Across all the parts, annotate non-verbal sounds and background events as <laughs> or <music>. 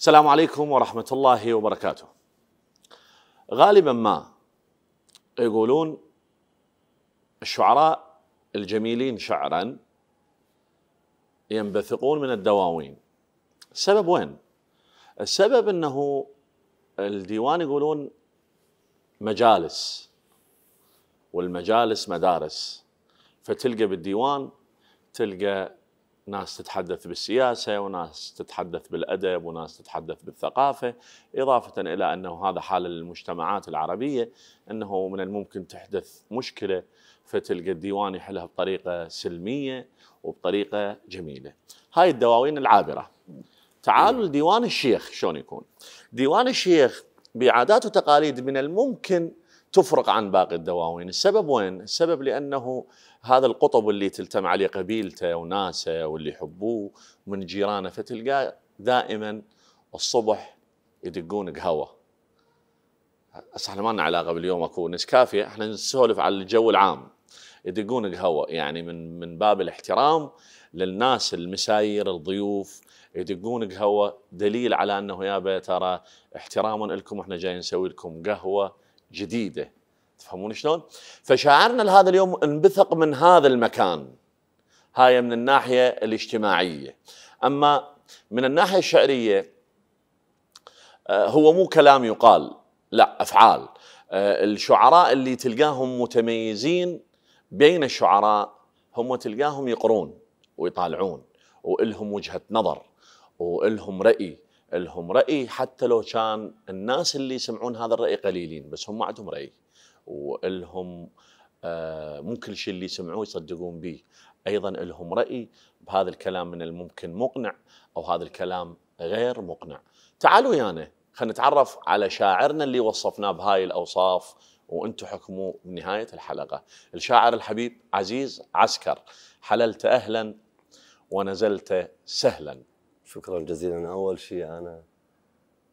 السلام عليكم ورحمة الله وبركاته غالبا ما يقولون الشعراء الجميلين شعرا ينبثقون من الدواوين السبب وين؟ السبب أنه الديوان يقولون مجالس والمجالس مدارس فتلقى بالديوان تلقى ناس تتحدث بالسياسة وناس تتحدث بالأدب وناس تتحدث بالثقافة إضافة إلى أنه هذا حال المجتمعات العربية أنه من الممكن تحدث مشكلة فتلقى الديوان يحلها بطريقة سلمية وبطريقة جميلة هاي الدواوين العابرة تعالوا إيه. لديوان الشيخ شلون يكون ديوان الشيخ بعادات وتقاليد من الممكن تفرق عن باقي الدواوين السبب وين؟ السبب لأنه هذا القطب اللي تلتم عليه قبيلته وناسه واللي يحبوه من جيرانه فتلقاه دائما الصبح يدقون قهوه بس احنا ما لنا علاقه باليوم اكو نسكافيه احنا نسولف على الجو العام يدقون قهوه يعني من من باب الاحترام للناس المساير الضيوف يدقون قهوه دليل على انه يا ترى احتراما لكم احنا جايين نسوي لكم قهوه جديده تفهمون شلون؟ فشاعرنا لهذا اليوم انبثق من هذا المكان هاي من الناحية الاجتماعية أما من الناحية الشعرية آه، هو مو كلام يقال لا أفعال آه، الشعراء اللي تلقاهم متميزين بين الشعراء هم تلقاهم يقرون ويطالعون وإلهم وجهة نظر وإلهم رأي إلهم رأي حتى لو كان الناس اللي يسمعون هذا الرأي قليلين بس هم عندهم رأي والهم آه، مو كل شيء اللي يسمعوه يصدقون به ايضا لهم راي بهذا الكلام من الممكن مقنع او هذا الكلام غير مقنع تعالوا ويانا خلينا نتعرف على شاعرنا اللي وصفناه بهاي الاوصاف وانتم حكموا بنهايه الحلقه الشاعر الحبيب عزيز عسكر حللت اهلا ونزلت سهلا شكرا جزيلا اول شيء انا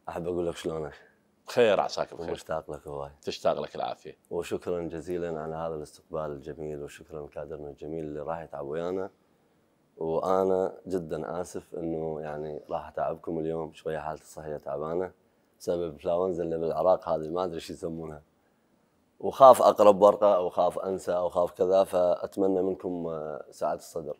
احب اقول لك شلونك بخير عساك بخير مشتاق لك هواي تشتاق لك العافيه وشكرا جزيلا على هذا الاستقبال الجميل وشكرا لكادرنا الجميل اللي راح يتعب ويانا وانا جدا اسف انه يعني راح اتعبكم اليوم شويه حالتي الصحيه تعبانه بسبب انفلونزا اللي بالعراق هذه ما ادري ايش يسمونها وخاف اقرب ورقه او خاف انسى او خاف كذا فاتمنى منكم آه، سعه الصدر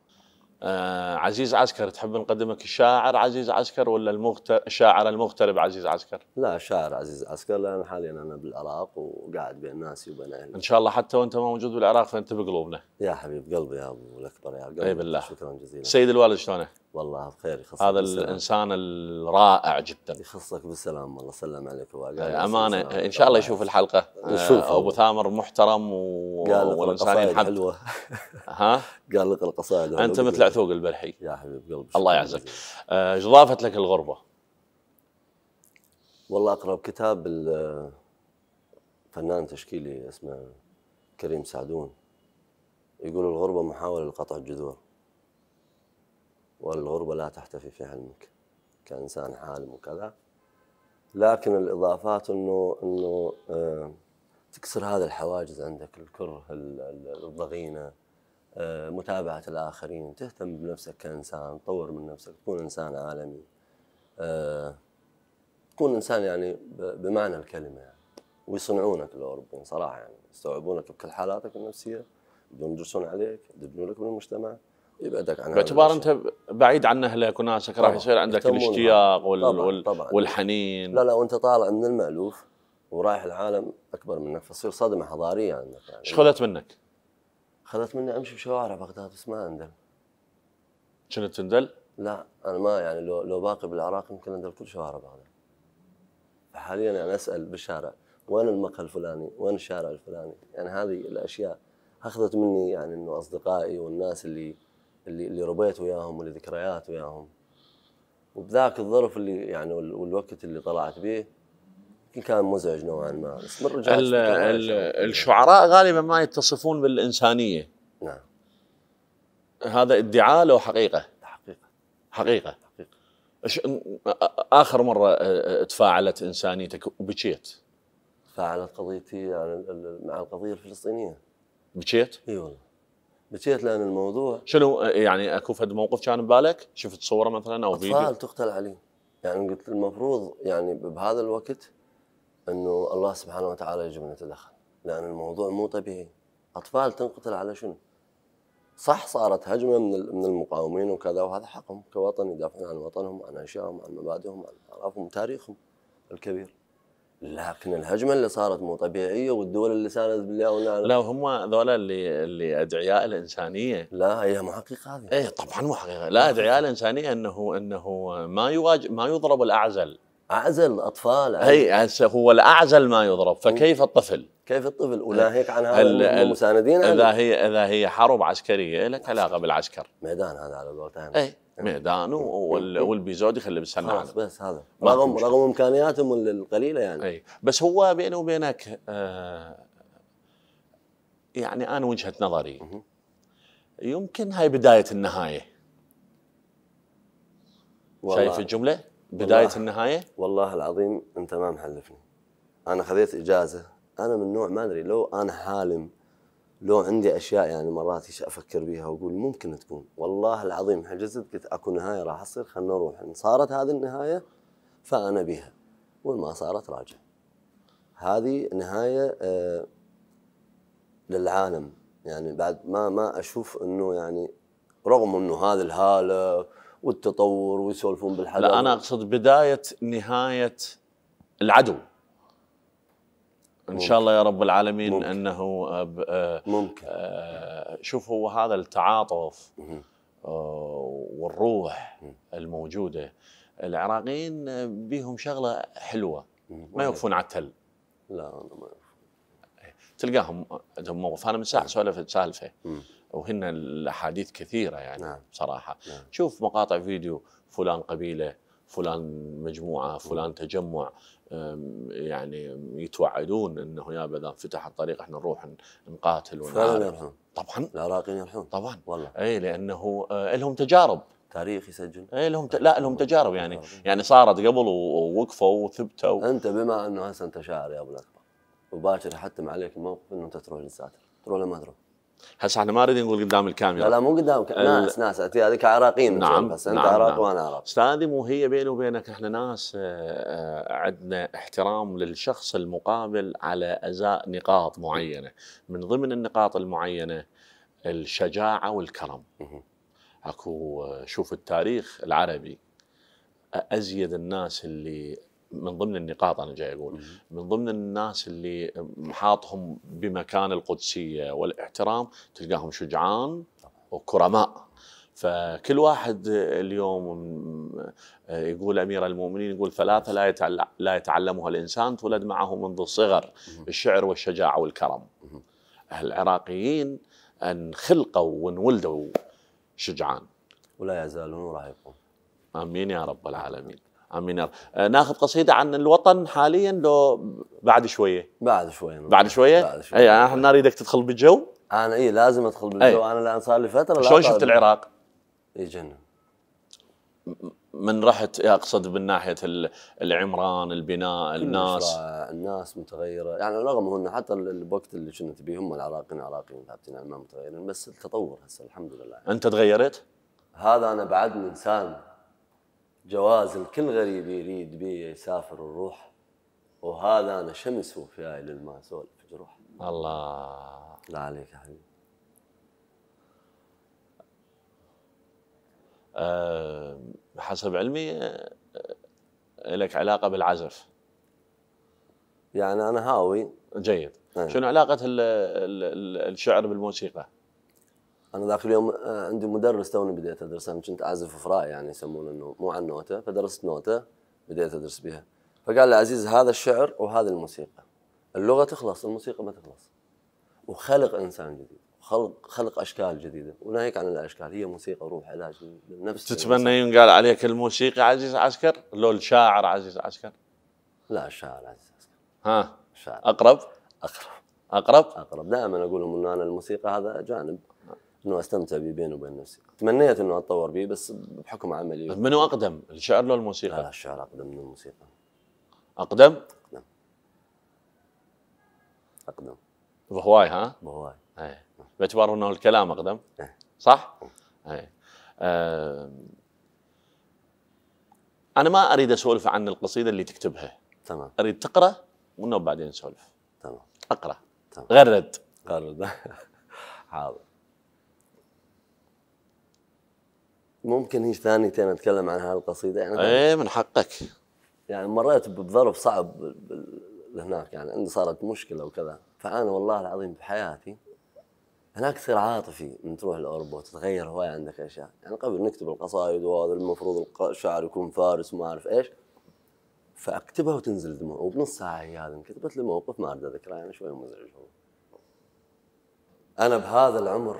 آه عزيز عسكر تحب نقدمك الشاعر عزيز عسكر ولا المغتر الشاعر المغترب عزيز عسكر؟ لا الشاعر عزيز عسكر لان حاليا انا بالعراق وقاعد بين ناسي وبين اهلي ان شاء الله حتى وانت ما موجود بالعراق فانت بقلوبنا يا حبيب قلبي يا ابو الاكبر يا قلبي اي بالله شكرا جزيلا سيد الوالد شلونه؟ والله بخير يخصك هذا بالسلام. الانسان الرائع جدا يخصك بالسلام والله سلم عليك وقال آه، امانه ان شاء الله يشوف الحلقه آه، نشوف ابو ثامر محترم و... والانسان ينحب حلوه ها <laughs> قال لك القصائد انت مثل عثوق البلحي يا حبيب قلبي الله يعزك ايش آه، ضافت لك الغربه؟ والله اقرب كتاب الفنان تشكيلي اسمه كريم سعدون يقول الغربه محاوله لقطع الجذور والغربة لا تحتفي في علمك كإنسان حالم وكذا لكن الإضافات أنه أنه آه، تكسر هذه الحواجز عندك الكره الضغينة آه، متابعة الآخرين تهتم بنفسك كإنسان تطور من نفسك تكون إنسان عالمي آه، تكون إنسان يعني بمعنى الكلمة يعني ويصنعونك الأوروبيين يعني صراحة يعني يستوعبونك بكل حالاتك النفسية يدرسون عليك يدبنوا لك بالمجتمع يبعدك عنها باعتبار انت بعيد عن اهلك وناسك راح يصير عندك الاشتياق وال... وال... طبعاً. والحنين لا لا وانت طالع من المالوف ورايح العالم اكبر منك فتصير صدمه حضاريه عندك يعني ايش خذت منك؟ خذت مني امشي بشوارع بغداد بس ما اندل كنت تندل؟ لا انا ما يعني لو لو باقي بالعراق يمكن اندل كل شوارع بغداد فحاليا يعني اسال بالشارع وين المقهى الفلاني؟ وين الشارع الفلاني؟ يعني هذه الاشياء اخذت مني يعني انه اصدقائي والناس اللي اللي اللي ربيت وياهم واللي ذكريات وياهم وبذاك الظرف اللي يعني والوقت اللي طلعت به كان مزعج نوعا ما بس من رجعت ال الشعراء غالبا ما يتصفون بالانسانيه نعم هذا ادعاء لو حقيقه؟ حقيقه حقيقه حقيقه اخر مره تفاعلت انسانيتك وبكيت تفاعلت قضيتي يعني مع القضيه الفلسطينيه بكيت؟ اي والله بكيت لان الموضوع شنو يعني اكو فد موقف كان ببالك؟ شفت صوره مثلا او فيديو؟ اطفال تقتل علي يعني قلت المفروض يعني بهذا الوقت انه الله سبحانه وتعالى يجب ان يتدخل لان الموضوع مو طبيعي اطفال تنقتل على شنو؟ صح صارت هجمه من من المقاومين وكذا وهذا حقهم كوطن يدافعون عن وطنهم عن اشيائهم عن مبادئهم عن اعرافهم تاريخهم الكبير لكن الهجمه اللي صارت مو طبيعيه والدول اللي صارت لا هم ذولا اللي اللي ادعياء الانسانيه لا هي مو حقيقه هذه اي طبعا مو حقيقه لا ادعياء الانسانيه انه انه ما يواجه ما يضرب الاعزل اعزل اطفال اي هو الاعزل ما يضرب فكيف الطفل؟ كيف الطفل وناهيك عن هذا المساندين اذا هي اذا هي حرب عسكريه لك علاقه بالعسكر ميدان هذا على قولتهم اي ميدان إيه. والبيزودي خليه بالسله خلاص بس هذا رغم رغم امكانياتهم القليله يعني اي بس هو بيني وبينك آه يعني انا وجهه نظري يمكن هاي بدايه النهايه والله شايف الجمله؟ بدايه والله النهايه والله العظيم انت ما محلفني انا خذيت اجازه انا من نوع ما ادري لو انا حالم لو عندي اشياء يعني مرات ايش افكر بها واقول ممكن تكون والله العظيم حجزت قلت اكو نهايه راح تصير خلنا نروح ان صارت هذه النهايه فانا بها وما ما صارت راجع هذه نهايه آه، للعالم يعني بعد ما ما اشوف انه يعني رغم انه هذه الهاله والتطور ويسولفون بالحلال لا انا اقصد بدايه نهايه العدو ان شاء الله يا رب العالمين ممكن. انه آه، آه، ممكن آه، شوف هو هذا التعاطف والروح الموجوده العراقيين بيهم شغله حلوه ما يوقفون على التل لا انا ما تلقاهم عندهم موقف انا من ساعه نعم. سولفت سالفه وهن الاحاديث كثيره يعني نعم. بصراحه نعم. شوف مقاطع فيديو فلان قبيله فلان مجموعه فلان تجمع يعني يتوعدون انه يا اذا فتح الطريق احنا نروح نقاتل ونحارب طبعا العراقيين يرحون طبعا والله اي لانه آه، لهم تجارب تاريخ يسجل اي لهم ت... لا لهم تجارب يعني يعني صارت قبل ووقفوا وثبتوا انت بما انه هسه انت شاعر يا ابو الاكبر وباكر حتم عليك الموقف انه انت تروح للساتر تروح ولا ما تروح هسه احنا ما نريد نقول قدام الكاميرا لا لا مو قدام الكاميرا ناس ناس هذيك عراقيين نعم بس انت نعم عراق نعم. وانا عراق استاذي مو هي بيني وبينك احنا ناس آه، آه، عندنا احترام للشخص المقابل على ازاء نقاط معينه من ضمن النقاط المعينه الشجاعه والكرم اكو آه، شوف التاريخ العربي ازيد الناس اللي من ضمن النقاط انا جاي اقول من ضمن الناس اللي محاطهم بمكان القدسيه والاحترام تلقاهم شجعان وكرماء فكل واحد اليوم يقول امير المؤمنين يقول ثلاثه لا لا يتعلمها الانسان تولد معه منذ الصغر الشعر والشجاعه والكرم. العراقيين ان خلقوا وانولدوا شجعان. ولا يزالون راهبون. امين يا رب العالمين. عم آه، ناخذ قصيده عن الوطن حاليا لو بعد شويه بعد شويه بعد شويه بعد شويه اي يعني احنا نريدك تدخل بالجو انا اي لازم ادخل بالجو أي. انا الان صار لي فتره شلون شفت العراق؟ يجنن إيه، من رحت اقصد من ناحيه العمران البناء الناس الناس متغيره يعني رغم انه حتى الوقت اللي كنت بيه هم العراقيين العراقيين ثابتين ما متغيرين بس التطور هسه الحمد لله انت تغيرت؟ هذا انا بعدني انسان جواز الكل غريب يريد بي يسافر ويروح وهذا انا شمس وفي هاي للمازول في جروح الله لا عليك يا حبيبي أه، حسب علمي أه، لك علاقه بالعزف يعني انا هاوي جيد نعم. شنو علاقه الـ الـ الـ الشعر بالموسيقى؟ انا ذاك اليوم آه، عندي مدرس توني بديت ادرس انا كنت عازف فراء يعني يسمونه انه مو عن نوته فدرست نوته بديت ادرس بها فقال لي عزيز هذا الشعر وهذه الموسيقى اللغه تخلص الموسيقى ما تخلص وخلق انسان جديد خلق خلق اشكال جديده وناهيك عن الاشكال هي موسيقى روح علاج نفس تتمنى ينقال عليك الموسيقي عزيز عسكر لو الشاعر عزيز عسكر لا الشاعر عزيز عسكر ها الشاعر اقرب اقرب اقرب اقرب دائما اقول لهم ان انا الموسيقى هذا جانب انه استمتع به بيني وبين نفسي تمنيت انه اتطور به بس بحكم عملي طيب منو اقدم الشعر ولا الموسيقى؟ لا الشعر اقدم من الموسيقى اقدم؟ اقدم اقدم بهواي ها؟ بهواي ايه باعتبار انه الكلام اقدم ايه صح؟ ايه أه... انا ما اريد اسولف عن القصيده اللي تكتبها تمام اريد تقرا وانه بعدين نسولف تمام اقرا تمام غرد غرد <laughs> حاضر ممكن هي ثانيتين اتكلم عن هالقصيده يعني اي من حقك يعني مريت بظرف صعب هناك يعني عندي صارت مشكله وكذا فانا والله العظيم في حياتي هناك تصير عاطفي من تروح لاوروبا وتتغير هوايه عندك اشياء يعني قبل نكتب القصائد وهذا المفروض الشعر يكون فارس وما اعرف ايش فاكتبها وتنزل دموع وبنص ساعه هي هذه انكتبت لي موقف ما اريد اذكره يعني شوي مزعج هو انا بهذا العمر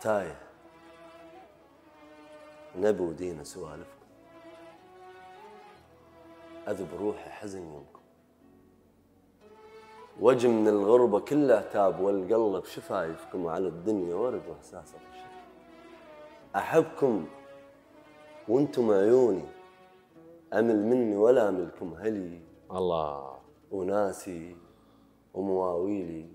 تايه نبي ودينا سوالفكم أذب روحي حزن يومكم وجه من الغربة كلها تاب والقلب شفايفكم على الدنيا ورد وإحساس أحبكم وانتم عيوني أمل مني ولا أملكم هلي الله وناسي ومواويلي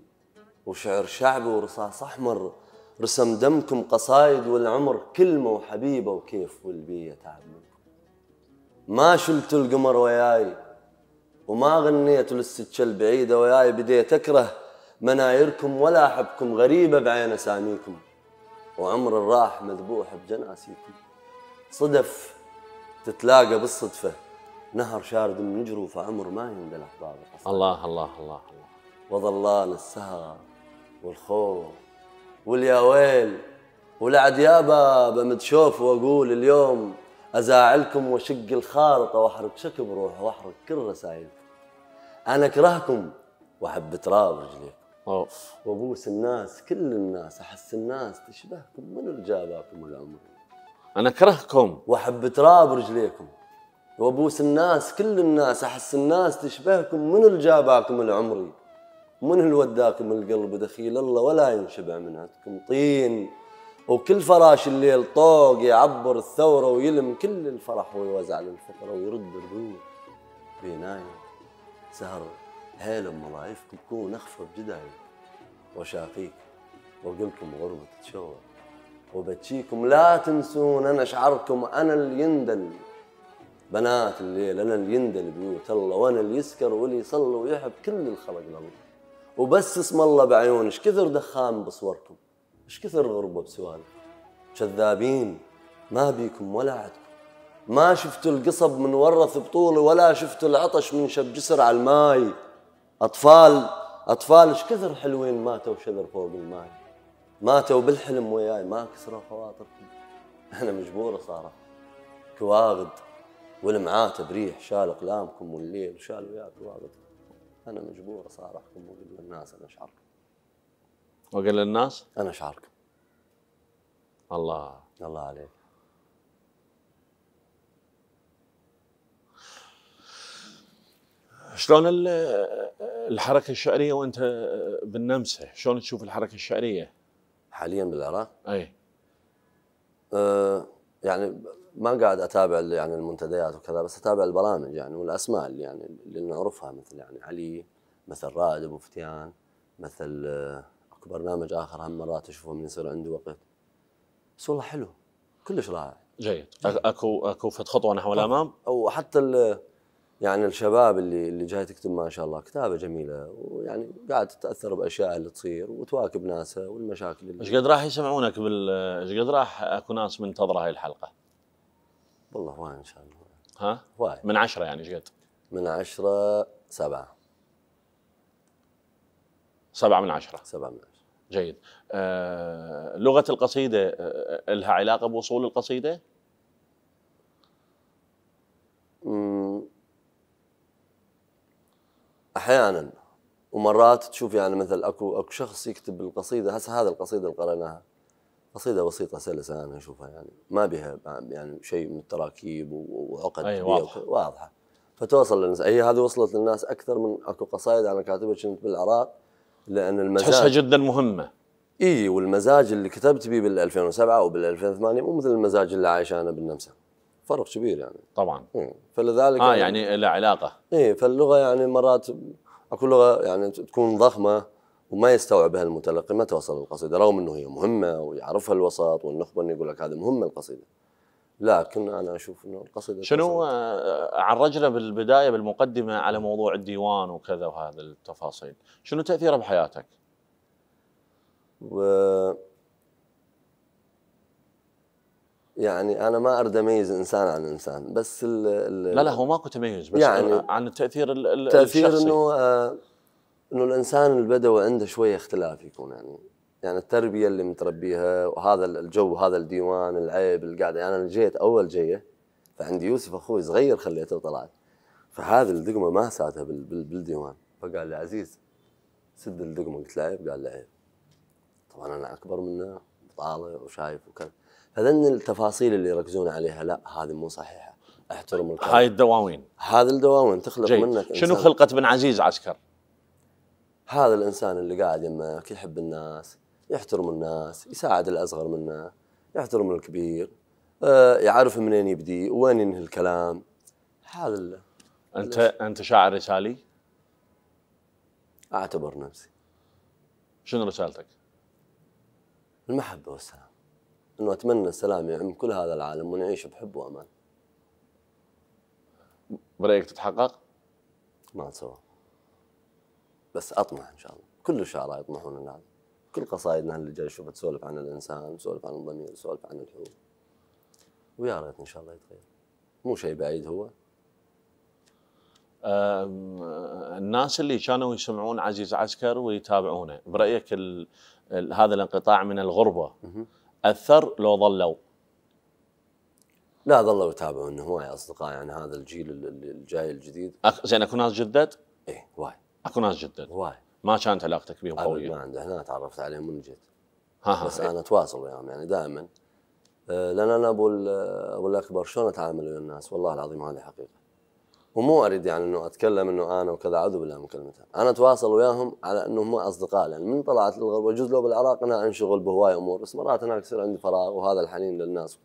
وشعر شعبي ورصاص أحمر رسم دمكم قصايد والعمر كلمة وحبيبة وكيف والبية تعب منكم ما شلتوا القمر وياي وما غنيتوا للسكة البعيدة وياي بديت أكره منايركم ولا أحبكم غريبة بعين أساميكم وعمر الراح مذبوح بجناسيكم صدف تتلاقى بالصدفة نهر شارد من جروفه عمر ما يندى الأحباب الله الله الله الله وظلال السهر والخوف واليا ويل ولعد يابا بمتشوف واقول اليوم ازاعلكم واشق الخارطه واحرق شك بروح واحرق كل رسايلكم انا اكرهكم واحب تراب رجليكم اوف وابوس الناس كل الناس احس الناس تشبهكم من اللي جاباكم العمر انا اكرهكم واحب تراب رجليكم وابوس الناس كل الناس احس الناس تشبهكم من اللي جاباكم العمري من اللي وداك من القلب دخيل الله ولا ينشبع منها تكون طين وكل فراش الليل طوق يعبر الثورة ويلم كل الفرح ويوزع للفقرة ويرد الروح بيناي سهر هيل مضايفكم كون اخفر بجداية وشاقيك وقلكم غربة تشوى وبتشيكم لا تنسون أنا شعركم أنا اللي يندل بنات الليل أنا اللي يندل بيوت الله وأنا اللي يسكر واللي يصلي ويحب كل الخلق لله وبس اسم الله بعيون ايش كثر دخان بصوركم ايش كثر غربة بسوالف كذابين ما بيكم ولا عدكم ما شفتوا القصب من ورث ثبطوله ولا شفتوا العطش من شب جسر على الماي أطفال أطفال ايش كثر حلوين ماتوا شذر فوق الماي ماتوا بالحلم وياي ما كسروا خواطركم أنا مجبورة صارت كواغد والمعاتب ريح شال أقلامكم والليل وشال وياك كواغدكم انا مجبور اصارحكم واقول للناس انا شعركم واقول للناس انا شعركم الله الله عليك شلون الحركه الشعريه وانت بالنمسا شلون تشوف الحركه الشعريه حاليا بالعراق اي أه يعني ما قاعد اتابع يعني المنتديات وكذا بس اتابع البرامج يعني والاسماء اللي يعني اللي نعرفها مثل يعني علي مثل رائد ابو فتيان مثل آه، اكو برنامج اخر هم مرات اشوفه من يصير عنده وقت بس والله حلو كلش رائع جيد اكو اكو فت خطوه نحو الامام وحتى يعني الشباب اللي اللي جاي تكتب ما شاء الله كتابه جميله ويعني قاعد تتاثر باشياء اللي تصير وتواكب ناسها والمشاكل اللي ايش قد راح يسمعونك بال ايش قد راح اكو ناس منتظره هاي الحلقه؟ والله وايد ان شاء الله ها؟ وايد من عشرة يعني ايش قد؟ من عشرة سبعة سبعة من عشرة سبعة من عشرة جيد آه لغة القصيدة آه, آه، لها علاقة بوصول القصيدة؟ احيانا ومرات تشوف يعني مثل اكو اكو شخص يكتب القصيده هسه هذا القصيده اللي قراناها قصيده بسيطه سلسه انا اشوفها يعني ما بها يعني شيء من التراكيب وعقد أي واضحة. واضحه فتوصل للناس هي هذه وصلت للناس اكثر من اكو قصائد انا كاتبها كنت بالعراق لان المزاج تحسها جدا مهمه اي والمزاج اللي كتبت به بال 2007 او بال 2008 مو مثل المزاج اللي عايشه انا بالنمسا فرق كبير يعني طبعا فلذلك اه يعني, يعني له علاقه اي فاللغه يعني مرات اكو لغه يعني تكون ضخمه وما يستوعبها المتلقي ما توصل القصيدة رغم أنه هي مهمة ويعرفها الوسط والنخبة أنه يقول لك هذه مهمة القصيدة لكن أنا أشوف أنه القصيدة شنو آه، عرجنا بالبداية بالمقدمة على موضوع الديوان وكذا وهذه التفاصيل شنو تأثيره بحياتك؟ و يعني انا ما اريد اميز انسان عن انسان بس ال ال لا لا هو ماكو تميز بس يعني عن التاثير التاثير الشخصي. انه آه، انه الانسان البدوي عنده شويه اختلاف يكون يعني يعني التربيه اللي متربيها وهذا الجو هذا الديوان العيب القاعدة يعني انا جيت اول جيه فعندي يوسف اخوي صغير خليته وطلعت فهذه الدقمه ما ساتها بالديوان فقال لي عزيز سد الدقمه قلت له عيب قال لي عيب طبعا انا اكبر منه طالع وشايف وكذا هذن التفاصيل اللي يركزون عليها لا هذه مو صحيحه احترم هاي الدواوين هذه الدواوين تخلق جيد. منك شنو خلقت بن عزيز عسكر؟ هذا الانسان اللي قاعد يمك يحب الناس يحترم الناس يساعد الاصغر منه يحترم الكبير آه، يعرف منين يبدي وين ينهي الكلام هذا انت انت شاعر رسالي؟ اعتبر نفسي شنو رسالتك؟ المحبه والسلام انه اتمنى السلام يعم كل هذا العالم ونعيش بحب وامان برايك تتحقق؟ ما اتصور بس اطمح ان شاء الله كل الشعراء يطمحون لهذا كل قصائدنا اللي جاي اشوفها تسولف عن الانسان تسولف عن الضمير تسولف عن الحب ويا ريت ان شاء الله يتغير مو شيء بعيد هو الناس اللي كانوا يسمعون عزيز عسكر ويتابعونه برايك الـ الـ هذا الانقطاع من الغربه اثر لو ظلوا لا ظلوا يتابعون هواي اصدقائي يعني هذا الجيل الجاي الجديد زين اكو ناس جدد؟ ايه وايد ناس جدا وايد ما كانت علاقتك بهم قويه ما عنده هنا تعرفت عليهم من جيت بس انا اتواصل وياهم يعني دائما آه، لان انا ابو ابو الاكبر شلون اتعامل ويا الناس والله العظيم هذه حقيقه ومو اريد يعني انه اتكلم انه انا وكذا اعوذ بالله من كلمتها، انا اتواصل وياهم على انه هم اصدقاء يعني من طلعت للغرب جزء لو بالعراق انا انشغل بهواي امور بس مرات هناك يصير عندي فراغ وهذا الحنين للناس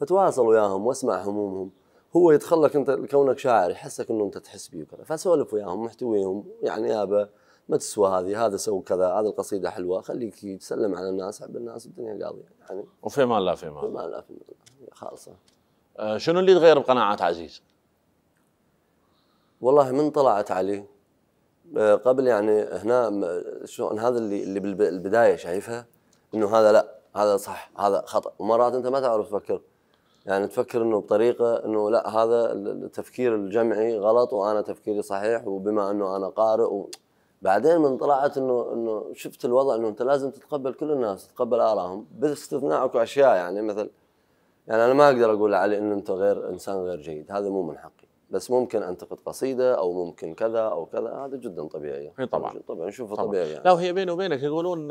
فتواصل وياهم واسمع همومهم هو يتخلك انت كونك شاعر يحسك انه انت تحس بيه وكذا فسولف وياهم محتويهم يعني يابا ما تسوى هذه هذا سوى كذا هذه القصيده حلوه خليك تسلم على الناس عب الناس الدنيا قاضيه يعني وفي ما لا في ما في ما لا في ما خالصه آه شنو اللي تغير بقناعات عزيز؟ والله من طلعت علي آه، قبل يعني هنا شلون هذا اللي اللي بالبدايه شايفها انه هذا لا هذا صح هذا خطا ومرات انت ما تعرف تفكر يعني تفكر انه بطريقه انه لا هذا التفكير الجمعي غلط وانا تفكيري صحيح وبما انه انا قارئ و... بعدين من طلعت انه انه شفت الوضع انه انت لازم تتقبل كل الناس تتقبل ارائهم باستثناء اكو اشياء يعني مثل يعني انا ما اقدر اقول علي انه انت غير انسان غير جيد هذا مو من حقي بس ممكن انتقد قصيده او ممكن كذا او كذا هذا جدا طبيعي يعني، اي طبعا طبعا شوفه طبعًا. طبيعي يعني. لا وهي بيني وبينك يقولون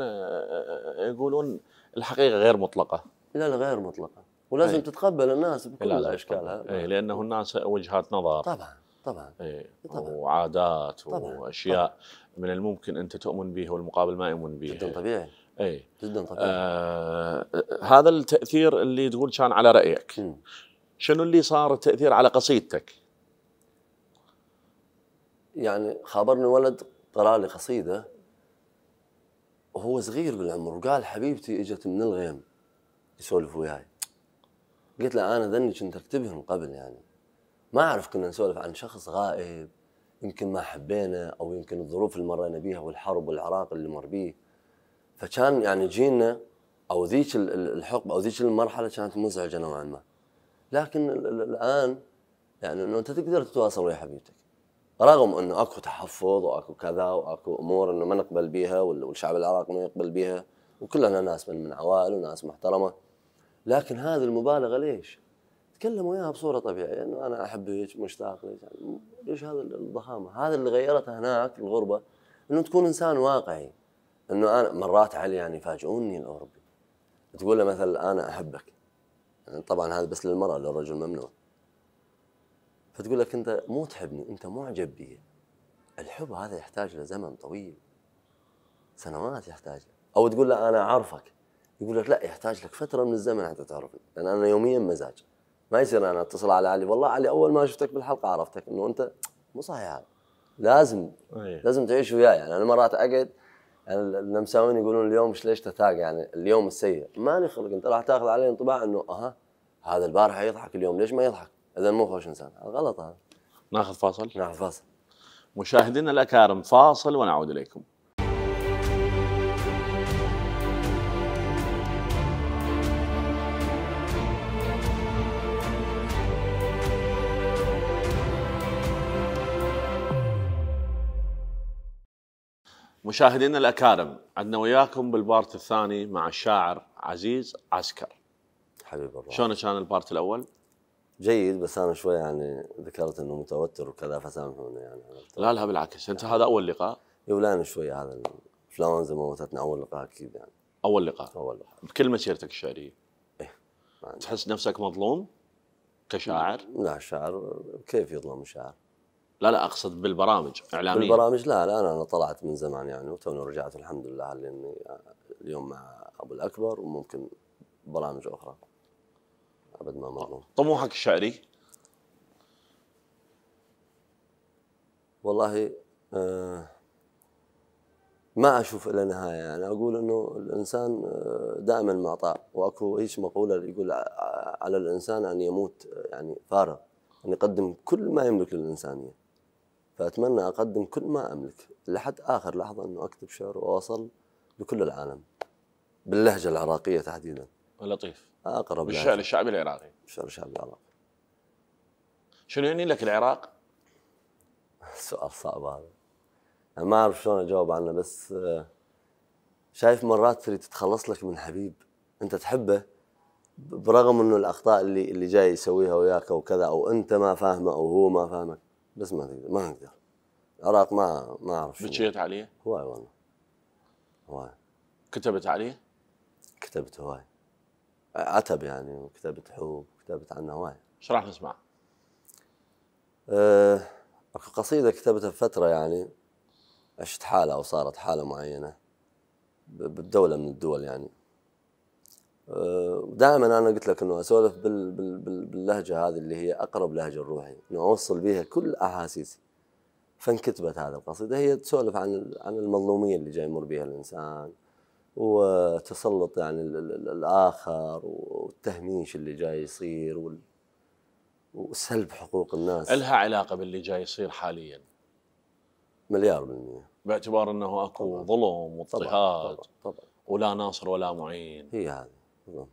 يقولون الحقيقه غير مطلقه لا لا غير مطلقه ولازم أي. تتقبل الناس بكل اشكالها اي لانه الناس وجهات نظر طبعا طبعا اي طبعا. وعادات طبعا. واشياء طبعا. من الممكن انت تؤمن به والمقابل ما يؤمن به جدا طبيعي اي جدا طبيعي آه هذا التاثير اللي تقول كان على رايك م. شنو اللي صار التاثير على قصيدتك؟ يعني خابرني ولد قرا لي قصيده وهو صغير بالعمر وقال حبيبتي اجت من الغيم يسولف وياي قلت له انا ذني كنت اكتبهم قبل يعني ما اعرف كنا نسولف عن شخص غائب يمكن ما حبينا او يمكن الظروف اللي مرينا بيها والحرب والعراق اللي مر بيه فكان يعني جينا او ذيك الحقبه او ذيك المرحله كانت مزعجه نوعا ما لكن الان يعني انه انت تقدر تتواصل ويا حبيبتك رغم انه اكو تحفظ واكو كذا واكو امور انه ما نقبل بيها والشعب العراقي ما يقبل بيها وكلنا ناس من من عوائل وناس محترمه لكن هذه المبالغه ليش؟ تكلموا اياها بصوره طبيعيه انه يعني انا احبك هيك مشتاق ليش ليش هذا الضخامه؟ هذا اللي غيرته هناك الغربه انه تكون انسان واقعي انه انا مرات علي يعني يفاجئوني الاوروبي تقول له مثلا انا احبك يعني طبعا هذا بس للمراه للرجل ممنوع فتقول لك انت مو تحبني انت معجب بي الحب هذا يحتاج له زمن طويل سنوات يحتاج له او تقول له انا عارفك يقول لك لا يحتاج لك فتره من الزمن حتى تعرفني يعني لان انا يوميا مزاج ما يصير انا اتصل على علي والله علي اول ما شفتك بالحلقه عرفتك انه انت مو صحيح هذا لازم أيه. لازم تعيش وياي يعني انا مرات اقعد النمساويين يقولون اليوم ايش ليش تتاق يعني اليوم السيء مالي خلق انت راح تاخذ علي انطباع انه اها هذا البارحه يضحك اليوم ليش ما يضحك؟ اذا مو خوش انسان غلط هذا ناخذ فاصل ناخذ فاصل مشاهدينا الاكارم فاصل ونعود اليكم مشاهدينا الاكارم عدنا وياكم بالبارت الثاني مع الشاعر عزيز عسكر حبيب الله شلون كان البارت الاول؟ جيد بس انا شوي يعني ذكرت انه متوتر وكذا فسامحوني يعني لا لا بالعكس انت هذا اول لقاء؟ يولان إيه، شوي هذا الانفلونزا موتتنا اول لقاء اكيد يعني اول لقاء اول لقاء بكل مسيرتك الشعريه ايه تحس نفسك مظلوم كشاعر؟ لا الشاعر كيف يظلم الشاعر؟ لا لا اقصد بالبرامج اعلاميه بالبرامج لا لا انا, طلعت من زمان يعني وتوني رجعت الحمد لله لاني آه، اليوم مع ابو الاكبر وممكن برامج اخرى ابد ما مظلوم طموحك الشعري؟ والله آه، ما اشوف الى نهايه يعني اقول انه الانسان آه، دائما معطاء واكو ايش مقوله يقول على الانسان ان يموت يعني فارغ ان يقدم كل ما يملك للانسانيه فأتمنى أقدم كل ما أملك لحد آخر لحظة أنه أكتب شعر وأوصل لكل العالم باللهجة العراقية تحديدا لطيف أقرب الشعر الشعبي العراقي الشعر الشعبي العراقي شنو يعني لك العراق؟ <laughs> سؤال صعب هذا ما أعرف شلون أجاوب عنه بس آه، شايف مرات تريد تتخلص لك من حبيب أنت تحبه برغم انه الاخطاء اللي اللي جاي يسويها وياك او كذا او انت ما فاهمه او هو ما فاهمك بس ما تقدر ما اقدر العراق ما ما اعرف بكيت عليه؟ هواي والله هواي كتبت عليه؟ كتبت هواي عتب يعني وكتبت حب وكتبت عنه هواي ايش راح نسمع؟ أه قصيده كتبتها بفتره يعني عشت حاله او صارت حاله معينه بدوله من الدول يعني ودائما انا قلت لك انه اسولف بال بال بال باللهجه هذه اللي هي اقرب لهجه لروحي انه اوصل بها كل احاسيسي فانكتبت هذه القصيده هي تسولف عن عن المظلوميه اللي جاي يمر بها الانسان وتسلط يعني الاخر والتهميش اللي جاي يصير وال وسلب حقوق الناس لها علاقه باللي جاي يصير حاليا مليار بالمية باعتبار انه اكو طبعًا. ظلم واضطهاد طبعًا. طبعًا. ولا ناصر ولا معين هي هذه نعم.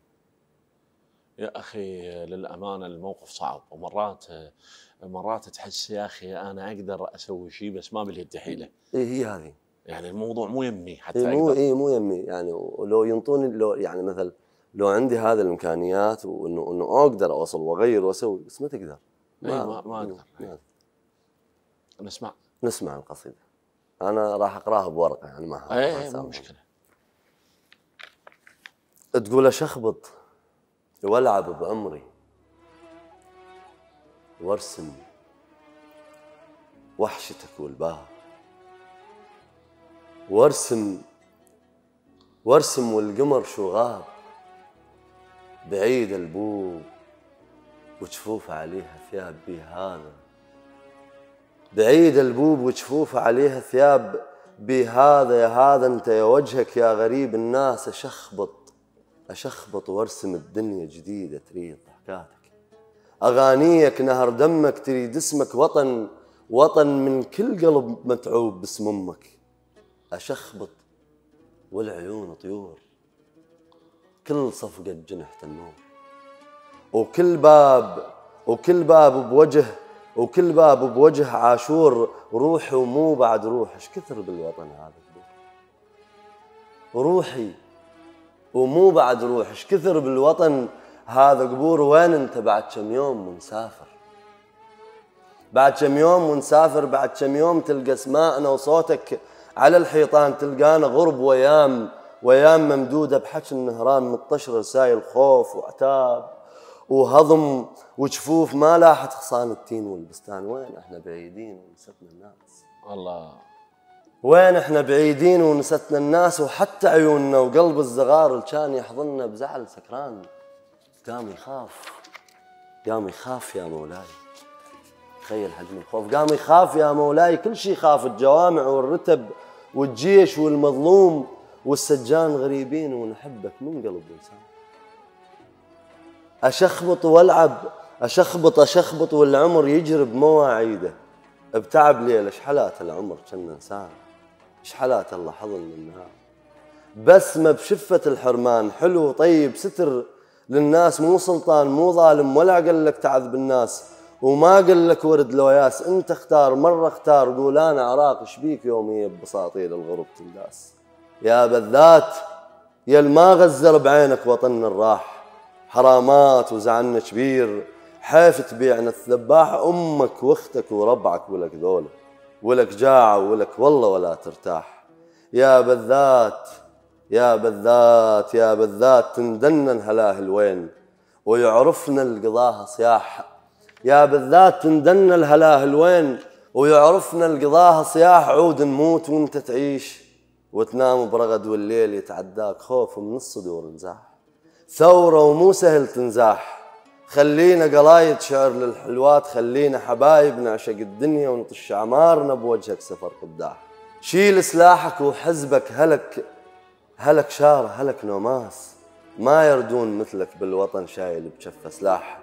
يا اخي للامانه الموقف صعب ومرات مرات تحس يا اخي انا اقدر اسوي شيء بس ما باليد حيله. اي إيه، هي هذه. يعني الموضوع مو يمي حتى إيه مو اي مو يمي يعني ولو ينطوني لو يعني مثل لو عندي هذه الامكانيات وانه انه اقدر اوصل واغير واسوي بس ما تقدر. إيه، ما ما, ما اقدر. نسمع نسمع القصيده. انا راح اقراها بورقه يعني ما اي إيه، مشكله. تقول اشخبط والعب بعمري وارسم وحشتك والباب وارسم وارسم والقمر شو غاب بعيد البوب وجفوف عليها ثياب بي هذا بعيد البوب وجفوف عليها ثياب بي هذا يا هذا انت يا وجهك يا غريب الناس اشخبط أشخبط وارسم الدنيا جديدة تريد ضحكاتك أغانيك نهر دمك تريد اسمك وطن وطن من كل قلب متعوب باسم أمك أشخبط والعيون طيور كل صفقة جنح تنور وكل باب وكل باب بوجه وكل باب بوجه عاشور روحي ومو بعد روح ايش كثر بالوطن هذا روحي ومو بعد روح ايش كثر بالوطن هذا قبور وين انت بعد كم يوم ونسافر بعد كم يوم ونسافر بعد كم يوم تلقى اسماءنا وصوتك على الحيطان تلقانا غرب ويام ويام ممدودة بحش النهران متطشرة رسائل خوف وعتاب وهضم وجفوف ما لاحت خصان التين والبستان وين احنا بعيدين ونسبنا الناس الله وين احنا بعيدين ونستنا الناس وحتى عيوننا وقلب الزغار اللي كان يحضننا بزعل سكران قام يخاف قام يخاف يا مولاي تخيل حجم الخوف قام يخاف يا مولاي كل شيء خاف الجوامع والرتب والجيش والمظلوم والسجان غريبين ونحبك من قلب انسان اشخبط والعب اشخبط اشخبط والعمر يجري بمواعيده بتعب ليل شحلات العمر كنا انسان شحالات الله حظن منها بسمة بشفة الحرمان حلو طيب ستر للناس مو سلطان مو ظالم ولا قال لك تعذب الناس وما قال لك ورد لوياس انت اختار مرة اختار قول انا عراق شبيك يومي ببساطيل الغرب تنداس يا بذات يا ما غزر بعينك وطن الراح حرامات وزعلنا كبير حيف تبيعنا الذباح امك واختك وربعك ولك ذوله ولك جاعة ولك والله ولا ترتاح يا بالذات يا بالذات يا بالذات تندنن هلاه الوين ويعرفنا القضاها صياح يا بالذات تندن الهلاه الوين ويعرفنا القضاها صياح عود نموت وانت تعيش وتنام برغد والليل يتعداك خوف من الصدور نزاح ثورة ومو سهل تنزاح خلينا قلايد شعر للحلوات خلينا حبايب نعشق الدنيا ونطش عمارنا بوجهك سفر قداح شيل سلاحك وحزبك هلك هلك شارة هلك نوماس ما يردون مثلك بالوطن شايل بجفه سلاح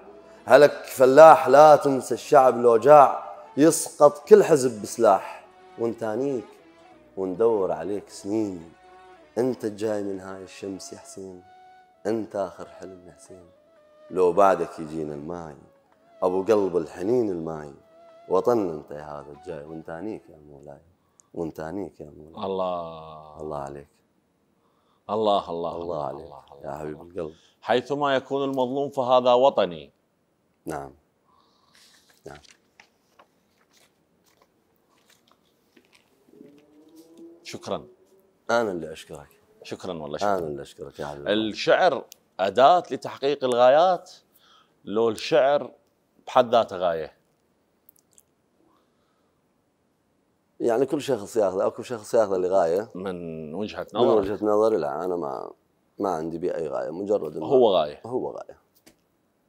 هلك فلاح لا تنسى الشعب لو جاع يسقط كل حزب بسلاح ونتانيك وندور عليك سنين انت الجاي من هاي الشمس يا حسين انت اخر حلم يا حسين لو بعدك يجينا الماي ابو قلب الحنين الماي وطن انت يا هذا الجاي وانت هنيك يا مولاي وانت هنيك يا مولاي الله الله عليك الله الله الله, عليك الله يا حبيب القلب حيثما يكون المظلوم فهذا وطني نعم نعم شكرا انا اللي اشكرك شكرا والله شكرا انا اللي اشكرك يا حبيب الشعر أداة لتحقيق الغايات لو الشعر بحد ذاته غاية يعني كل شخص ياخذ او كل شخص ياخذ لغايه من وجهه نظر من وجهه نظري لا انا ما ما عندي بي اي غايه مجرد هو غايه هو غايه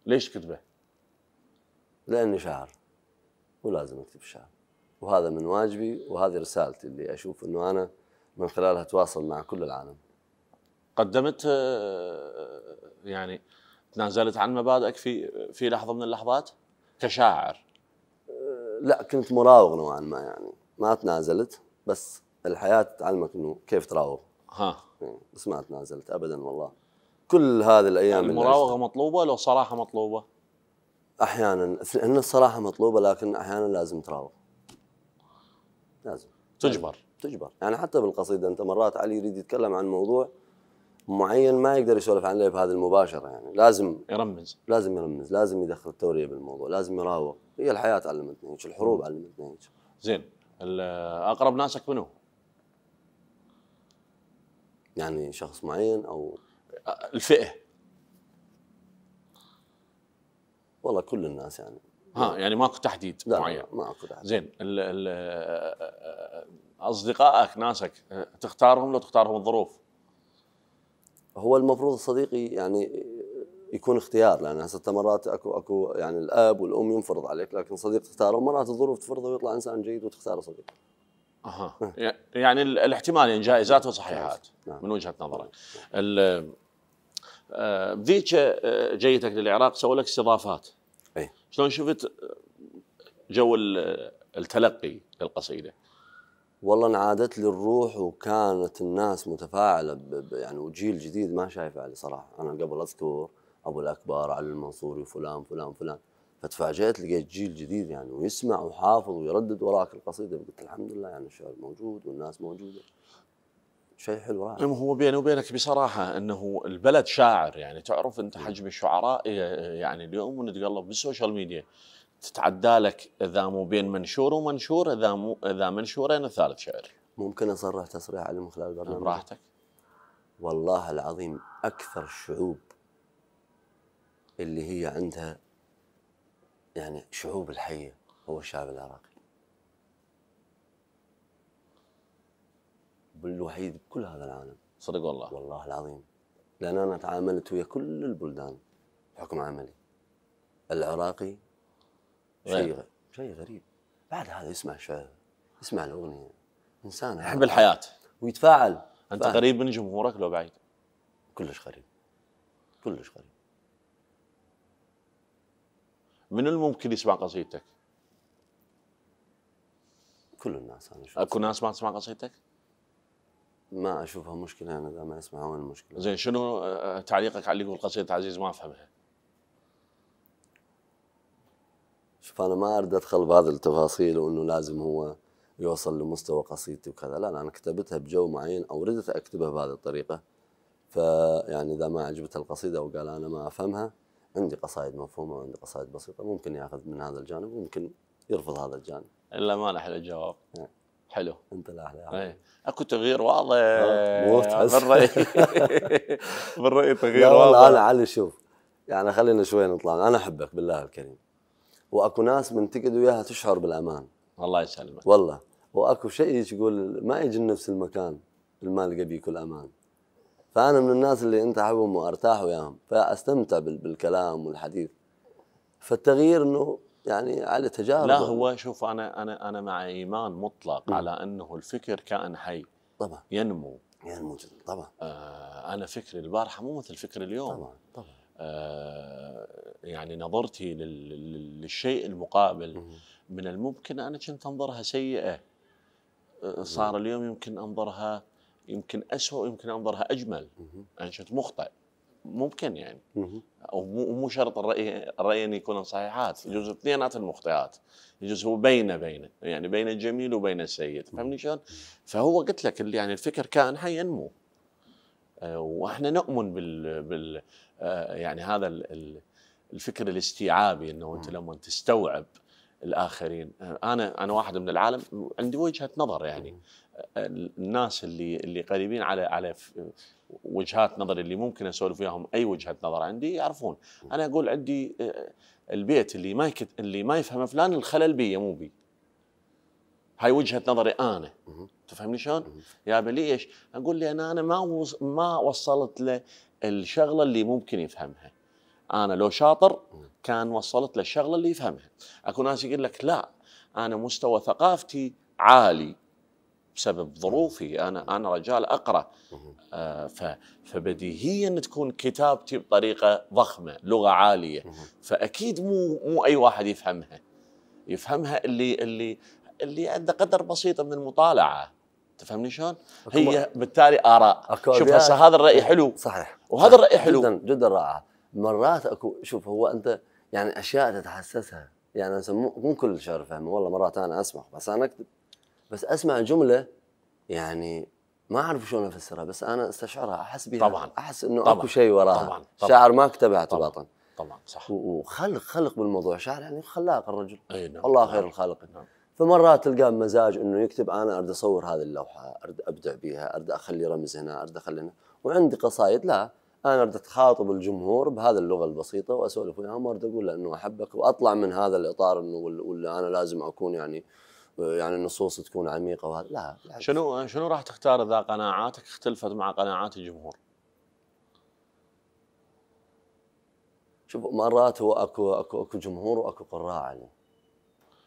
ليش كتبه؟ لاني شاعر ولازم اكتب شعر وهذا من واجبي وهذه رسالتي اللي اشوف انه انا من خلالها اتواصل مع كل العالم قدمت آه، يعني تنازلت عن مبادئك في في لحظه من اللحظات كشاعر آه، لا كنت مراوغ نوعا ما يعني ما تنازلت بس الحياه تعلمك انه كيف تراوغ ها إيه، بس ما تنازلت ابدا والله كل هذه الايام يعني المراوغه مطلوبه ولا صراحه مطلوبه؟ احيانا ان الصراحه مطلوبه لكن احيانا لازم تراوغ لازم تجبر تجبر يعني حتى بالقصيده انت مرات علي يريد يتكلم عن موضوع معين ما يقدر يسولف عن اللعب هذا يعني لازم يرمز لازم يرمز لازم يدخل التوريه بالموضوع لازم يراوغ هي الحياه علمتنا هيك الحروب علمتنا هيك زين اقرب ناسك منو؟ يعني شخص معين او الفئه والله كل الناس يعني ها يعني ماكو تحديد لا معين ماكو تحديد زين ال ال اصدقائك ناسك تختارهم لو تختارهم الظروف هو المفروض صديقي يعني يكون اختيار لان هسه مرات اكو اكو يعني الاب والام ينفرض عليك لكن صديق تختاره ومرات الظروف تفرضه ويطلع انسان جيد وتختاره صديق. اها نعم. يعني الاحتمالين يعني جائزات وصحيحات نعم. من وجهه نظرك. بذيك نعم. آه، آه، جيتك للعراق سووا لك استضافات. اي شلون شفت جو التلقي للقصيده؟ والله انعادت لي الروح وكانت الناس متفاعله يعني وجيل جديد ما شايف علي صراحه انا قبل اذكر ابو الاكبر علي المنصوري وفلان فلان فلان فتفاجئت لقيت جيل جديد يعني ويسمع وحافظ ويردد وراك القصيده قلت الحمد لله يعني الشعر موجود والناس موجوده شيء حلو رائع هو بيني وبينك بصراحه انه البلد شاعر يعني تعرف انت حجم الشعراء آه، يعني اليوم نتقلب بالسوشيال ميديا تتعدى لك اذا مو بين منشور ومنشور اذا مو اذا منشورين وثالث شعر ممكن اصرح تصريح على من خلال البرنامج براحتك والله العظيم اكثر الشعوب اللي هي عندها يعني شعوب الحيه هو الشعب العراقي بالوحيد بكل هذا العالم صدق والله والله العظيم لان انا تعاملت ويا كل البلدان بحكم عملي العراقي شيء شيء غريب بعد هذا يسمع شعر يسمع الاغنيه انسان يحب الحياه ويتفاعل انت فأه. قريب من جمهورك لو بعيد؟ كلش قريب كلش قريب من الممكن يسمع قصيدتك؟ كل الناس انا اشوف اكو ناس ما تسمع قصيدتك؟ ما اشوفها مشكله انا اذا ما يسمعون المشكله زين شنو آه، تعليقك على اللي يقول قصيدة عزيز ما افهمها؟ شوف انا ما اريد ادخل بهذه التفاصيل وانه لازم هو يوصل لمستوى قصيدتي وكذا لا انا كتبتها بجو معين او ردت اكتبها بهذه الطريقه فيعني اذا ما عجبت القصيده وقال انا ما افهمها عندي قصائد مفهومه وعندي قصائد بسيطه ممكن ياخذ من هذا الجانب وممكن يرفض هذا الجانب الا ما احلى الجواب إيه. حلو انت لا احلى إيه. اكو تغيير واضح آه، مو آه، بالراي <laughs> <laughs> بالراي تغيير واضح لا انا علي شوف يعني خلينا شوي نطلع انا احبك بالله الكريم واكو ناس منتقدوا اياها تشعر بالامان الله يسلمك والله واكو شيء يقول ما يجي نفس المكان ما القى كل الامان فانا من الناس اللي انت احبهم وارتاح وياهم فاستمتع بالكلام والحديث فالتغيير انه يعني على تجارب لا هو شوف انا انا انا مع ايمان مطلق م. على انه الفكر كائن حي طبعا ينمو ينمو جدا طبعا آه انا فكري البارحه مو مثل فكري اليوم طبعا طبعا آه، يعني نظرتي للشيء المقابل من الممكن انا كنت انظرها سيئه آه، صار اليوم يمكن انظرها يمكن اسوء يمكن انظرها اجمل انا كنت مخطئ ممكن يعني ومو شرط الراي الرايين يكونون صحيحات يجوز اثنينات المخطئات يجوز هو بينه بينه يعني بين الجميل وبين السيء فهمني شلون؟ فهو قلت لك يعني الفكر كان حينمو آه، واحنا نؤمن بال, بال آه، يعني هذا الفكر الاستيعابي انه انت لما تستوعب الاخرين آه، انا انا واحد من العالم عندي وجهه نظر يعني الناس اللي اللي قريبين على على وجهات نظر اللي ممكن اسولف وياهم اي وجهه نظر عندي يعرفون انا اقول عندي البيت اللي ما اللي ما يفهمه فلان الخلل بي مو بي هاي وجهه نظري انا تفهمني شلون؟ يا ليش؟ اقول لي انا انا ما وص... ما وصلت له الشغله اللي ممكن يفهمها. انا لو شاطر كان وصلت له الشغله اللي يفهمها. اكو ناس يقول لك لا انا مستوى ثقافتي عالي بسبب ظروفي انا انا رجال اقرا آه ف... فبديهيا تكون كتابتي بطريقه ضخمه، لغه عاليه فاكيد مو مو اي واحد يفهمها. يفهمها اللي اللي اللي عنده قدر بسيط من المطالعه تفهمني شلون؟ هي بالتالي اراء شوف هسه هذا الراي حلو صحيح وهذا الراي حلو جدا جدا رائع مرات اكو شوف هو انت يعني اشياء تتحسسها يعني مو كل شعر فهمه والله مرات انا اسمع بس انا اكتب بس اسمع جمله يعني ما اعرف شلون افسرها بس انا استشعرها احس بها طبعا احس انه طبعا اكو شيء وراها طبعا, طبعا شاعر ما كتبها اعتباطا طبعا صح وخلق خلق بالموضوع شاعر يعني خلاق الرجل أي نعم. الله خير الخالقين نعم. نعم. فمرات تلقاه مزاج انه يكتب انا اريد اصور هذه اللوحه، اريد ابدع بها، اريد اخلي رمز هنا، اريد اخلي هنا، وعندي قصايد لا انا اريد اتخاطب الجمهور بهذه اللغه البسيطه واسولف وياهم وارد اقول له انه احبك واطلع من هذا الاطار انه ولا انا لازم اكون يعني يعني النصوص تكون عميقه وهذا لا شنو شنو راح تختار اذا قناعاتك اختلفت مع قناعات الجمهور؟ شوف مرات هو اكو اكو اكو جمهور واكو قراء عليه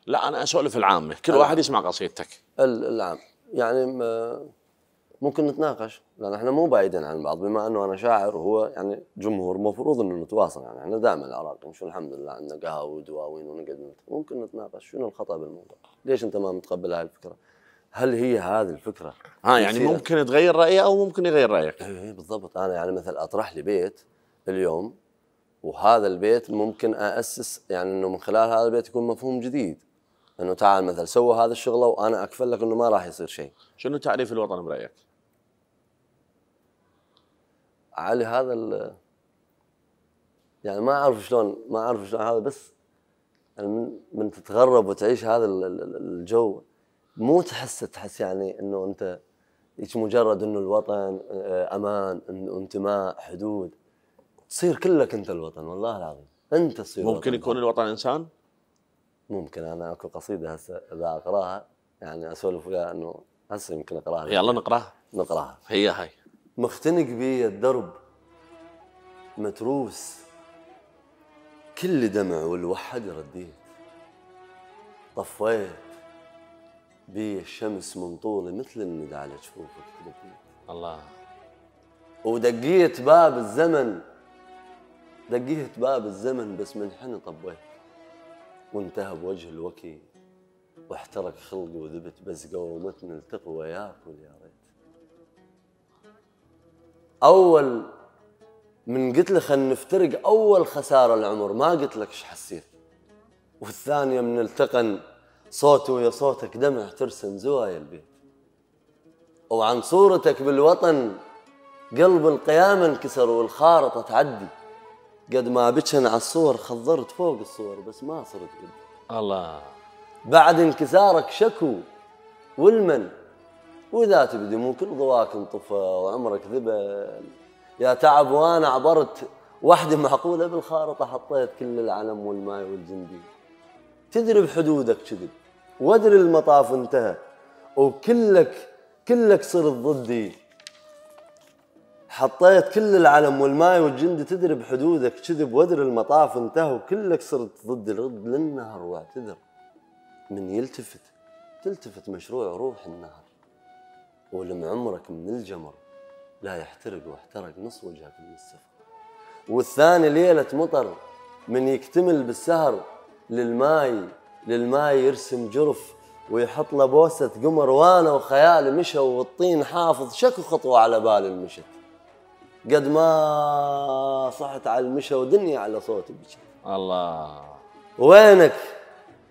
لا انا اسولف العامه كل واحد يسمع قصيدتك العام يعني ممكن نتناقش لان احنا مو بعيدين عن بعض بما انه انا شاعر وهو يعني جمهور مفروض انه نتواصل يعني احنا دائما العراق شو الحمد لله عندنا قهوه ودواوين ونقعد ممكن نتناقش شنو الخطا بالموضوع؟ ليش انت ما متقبل هاي الفكره؟ هل هي هذه الفكره؟ ها يعني ممكن تغير رايي او ممكن يغير رايك. اي إيه، بالضبط انا يعني مثلا اطرح لي بيت اليوم وهذا البيت ممكن اسس يعني انه من خلال هذا البيت يكون مفهوم جديد انه تعال مثلا سوى هذا الشغله وانا اكفل لك انه ما راح يصير شيء شنو تعريف الوطن برايك؟ على هذا ال يعني ما اعرف شلون ما اعرف شلون هذا بس يعني من, من تتغرب وتعيش هذا الجو مو تحس تحس يعني انه انت هيك مجرد انه الوطن آه، امان انتماء حدود تصير كلك انت الوطن والله العظيم انت تصير ممكن يكون الوطن انسان؟ ممكن انا اكو قصيده هسه اذا اقراها يعني اسولف وياها انه هسه يمكن اقراها يلا نقراها نقراها هي هاي مختنق بي الدرب متروس كل دمع والوحد رديت طفيت بي الشمس من طولي مثل الندى على جفوفك الله ودقيت باب الزمن دقيت باب الزمن بس من حين طبيت وانتهى بوجه الوكي واحترق خلقه وذبت بس قومتني التقوى ياكل يا ريت اول من قلت له خل نفترق اول خساره العمر ما قلت لك ايش حسيت والثانيه من التقن صوته ويا صوتك دمع ترسم زوايا البيت وعن صورتك بالوطن قلب القيامة انكسر والخارطة تعدي قد ما بتشن على الصور خضرت فوق الصور بس ما صرت قد الله بعد انكسارك شكو والمن وإذا تبدي مو كل ضواك انطفى وعمرك ذبل يا تعب وأنا عبرت وحده معقولة بالخارطة حطيت كل العلم والماي والجندي تدري بحدودك كذب وادري المطاف انتهى وكلك كلك صرت ضدي حطيت كل العلم والماي والجندي تدري بحدودك كذب ودر المطاف انتهى وكلك صرت ضد الرد للنهر واعتذر من يلتفت تلتفت مشروع روح النهر ولم عمرك من الجمر لا يحترق واحترق نص وجهك من السفر والثاني ليلة مطر من يكتمل بالسهر للماي للماي يرسم جرف ويحط له بوسة قمر وانا وخيالي مشى والطين حافظ شكو خطوة على بالي المشت قد ما صحت على المشى ودنيا على صوتي بجي الله وينك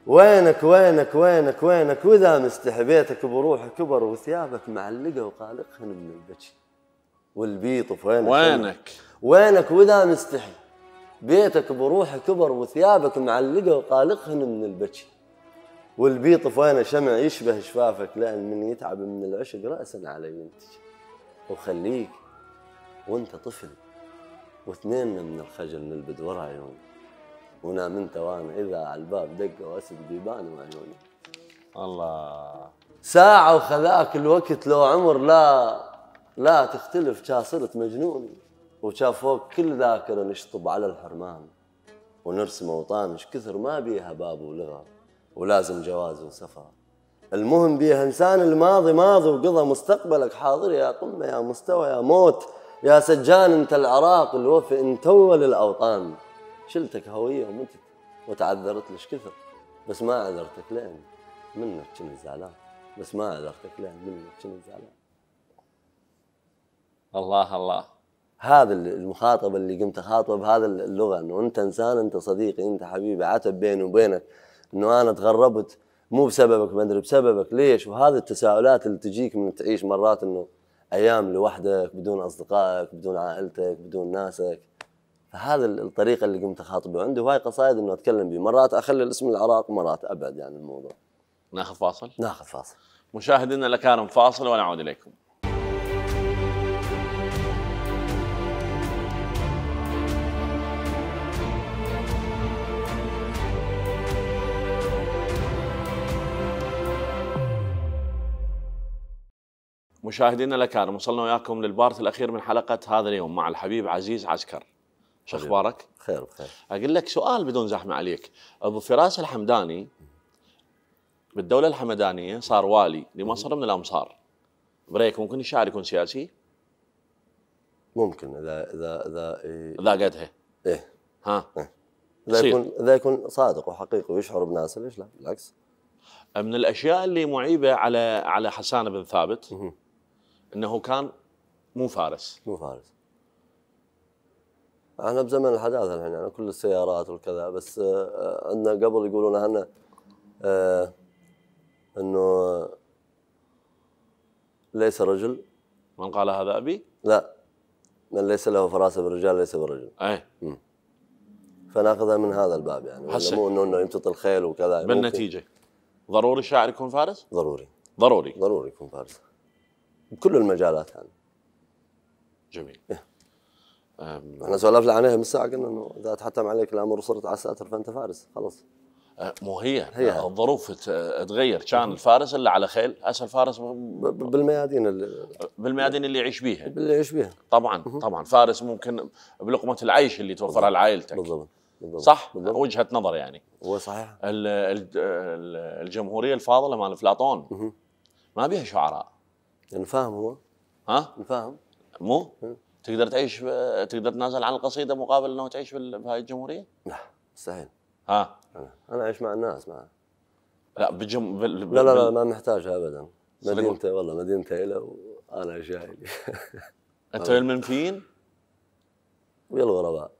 وينك وينك وينك وينك واذا مستحبيتك بروحه كبر وثيابك معلقه وقالقهن من البكي والبيط وينك وينك وينك واذا مستحي بيتك بروحه كبر وثيابك معلقه وقالقهن من البكي والبيط فوينه شمع يشبه شفافك لان من يتعب من العشق راسا على ينتج وخليك وانت طفل واثنين من الخجل نلبد ورا عيوني ونام انت وانا اذا على الباب دق واسد بيبان وعيوني الله ساعة وخذاك الوقت لو عمر لا لا تختلف شا صرت مجنون وشا فوق كل ذاكرة نشطب على الحرمان ونرسم اوطان ايش كثر ما بيها باب ولغة ولازم جواز وسفر المهم بيها انسان الماضي ماضي وقضى مستقبلك حاضر يا قمة يا مستوى يا موت يا سجان انت العراق الوفي انت اول الاوطان شلتك هويه ومتت وتعذرت لش كثر بس ما عذرتك لين منك كنت زعلان بس ما عذرتك لين منك كنت زعلان الله الله هذا المخاطبه اللي قمت اخاطبه بهذا اللغه انه انت انسان انت صديقي انت حبيبي عتب بيني وبينك انه انا تغربت مو بسببك ما ادري بسببك ليش وهذه التساؤلات اللي تجيك من تعيش مرات انه ايام لوحدك بدون اصدقائك بدون عائلتك بدون ناسك فهذا الطريقه اللي قمت اخاطبه عندي وهاي قصائد انه اتكلم به مرات اخلي الاسم العراق مرات ابعد عن يعني الموضوع ناخذ فاصل ناخذ فاصل مشاهدينا لكارم فاصل ونعود اليكم مشاهدينا الاكارم وصلنا وياكم للبارت الاخير من حلقه هذا اليوم مع الحبيب عزيز عسكر شو اخبارك؟ خير بخير اقول لك سؤال بدون زحمه عليك ابو فراس الحمداني بالدوله الحمدانيه صار والي لمصر من الامصار برايك ممكن الشاعر يكون سياسي؟ ممكن اذا اذا اذا إيه اذا قدها ايه ها إيه. اذا يكون اذا يكون صادق وحقيقي ويشعر بناسه ليش لا؟ بالعكس من الاشياء اللي معيبه على على حسان بن ثابت انه كان مو فارس مو فارس احنا بزمن الحداثه الحين يعني كل السيارات والكذا بس آه، آه، عندنا قبل يقولون احنا آه انه ليس رجل من قال هذا ابي؟ لا من ليس له فراسه بالرجال ليس برجل اي فناخذها من هذا الباب يعني مو انه انه يمتط الخيل وكذا بالنتيجه يعني ضروري الشاعر يكون فارس؟ ضروري ضروري ضروري يكون فارس بكل المجالات يعني جميل احنا إيه. سولفنا عليها من ساعه قلنا انه اذا تحتم عليك الامر وصرت عساتر فانت فارس خلص أه، مو هي, هي. أه، الظروف تغير كان الفارس اللي على خيل اسهل فارس بالميادين اللي بالميادين اللي يعيش بيها اللي يعيش بيها طبعا مه. طبعا فارس ممكن بلقمه العيش اللي توفرها لعائلتك بالضبط بالضبط صح بالضبط. وجهه نظر يعني هو صحيح الجمهوريه الفاضله مال افلاطون ما بيها شعراء يعني فاهم هو ها؟ فاهم مو؟ تقدر تعيش في... تقدر تنازل عن القصيده مقابل انه تعيش في, ال... في هاي الجمهوريه؟ لا مستحيل ها؟ انا اعيش مع الناس مع لا بجم... بال... بال... لا لا لا ما نحتاجها ابدا مدينتي والله مدينتي إلى وانا جاهل <laughs> انت <laughs> ويا المنفيين؟ ويا الغرباء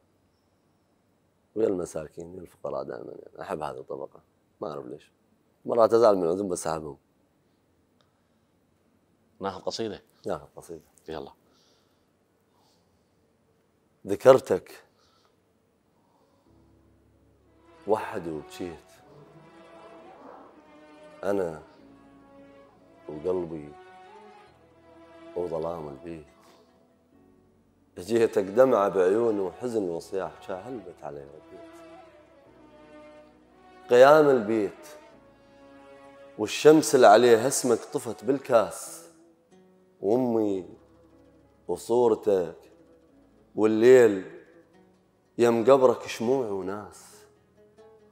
ويا المساكين ويا الفقراء دائما يعني احب هذه الطبقه ما اعرف ليش مرات ازعل منهم احبهم ناخذ قصيده ناخذ قصيده يلا ذكرتك وحد وبكيت انا وقلبي وظلام البيت جيتك دمعة بعيوني وحزن وصياح شاهلبت علي البيت قيام البيت والشمس اللي عليه اسمك طفت بالكاس وامي وصورتك والليل يم قبرك شموع وناس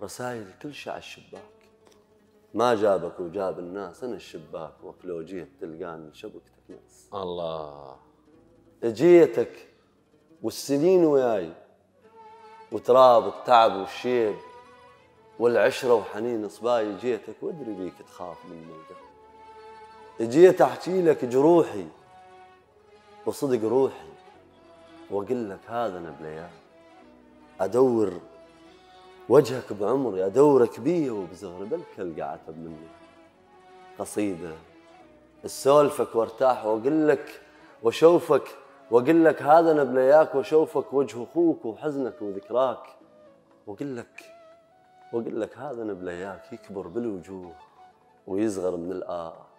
رسائل كل شيء على الشباك ما جابك وجاب الناس انا الشباك وكلو جيت تلقاني شبكتك ناس الله اجيتك والسنين وياي وتراب التعب والشيب والعشره وحنين صباي جيتك وادري بيك تخاف من القلب جيت احكي لك جروحي وصدق روحي واقول لك هذا انا ادور وجهك بعمري ادورك بيه وبزهر بالكل قعتب مني قصيده السولفك وارتاح واقول لك واشوفك واقول لك هذا انا بلياك واشوفك وجه اخوك وحزنك وذكراك واقول لك واقول لك هذا انا بلياك يكبر بالوجوه ويصغر من الآخر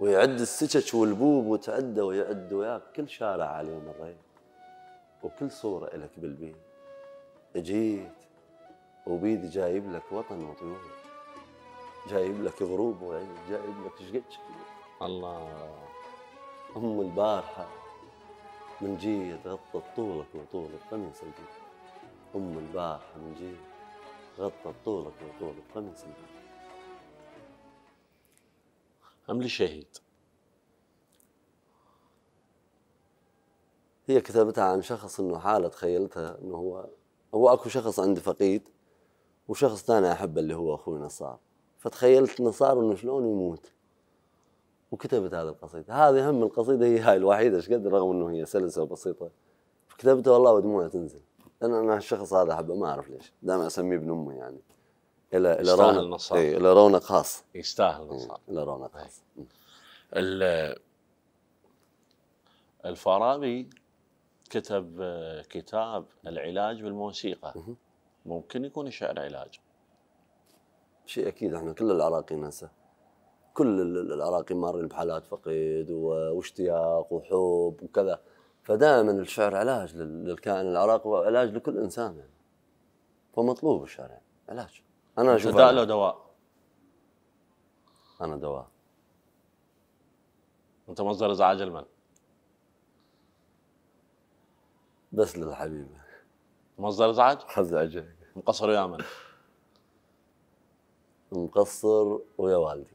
ويعد السكك والبوب وتعده ويعد وياك كل شارع عليه مريت وكل صورة إلك بالبيت جيت وبيدي جايب لك وطن وطيور جايب لك غروب وعيد جايب لك شقد الله أم البارحة من جيت غطت طولك وطولك قميص البيت أم البارحة من جيت غطت طولك وطولك قميص البيت أم لشهيد هي كتابتها عن شخص انه حاله تخيلتها انه هو هو اكو شخص عندي فقيد وشخص ثاني احبه اللي هو اخوي نصار فتخيلت نصار انه شلون يموت وكتبت هذه القصيده هذه هم القصيده هي هاي الوحيده ايش قد رغم انه هي سلسه وبسيطه فكتبتها والله ودموعي تنزل لان انا الشخص هذا احبه ما اعرف ليش دائما اسميه ابن امي يعني إلى إلى رونق نصار إيه إلى رونق خاص يستاهل إيه، إلى رونق طيب. خاص الفارابي كتب آه، كتاب العلاج بالموسيقى ممكن يكون الشعر علاج شيء اكيد احنا كل العراقي ننسى كل العراقي مارين بحالات فقد واشتياق وحب وكذا فدائما الشعر علاج للكائن العراقي وعلاج لكل انسان يعني. فمطلوب الشعر يعني. علاج انا اشوف داء له دواء انا دواء انت مصدر ازعاج لمن؟ بس للحبيبه مصدر ازعاج؟ ازعجك مقصر ويا من؟ مقصر ويا والدي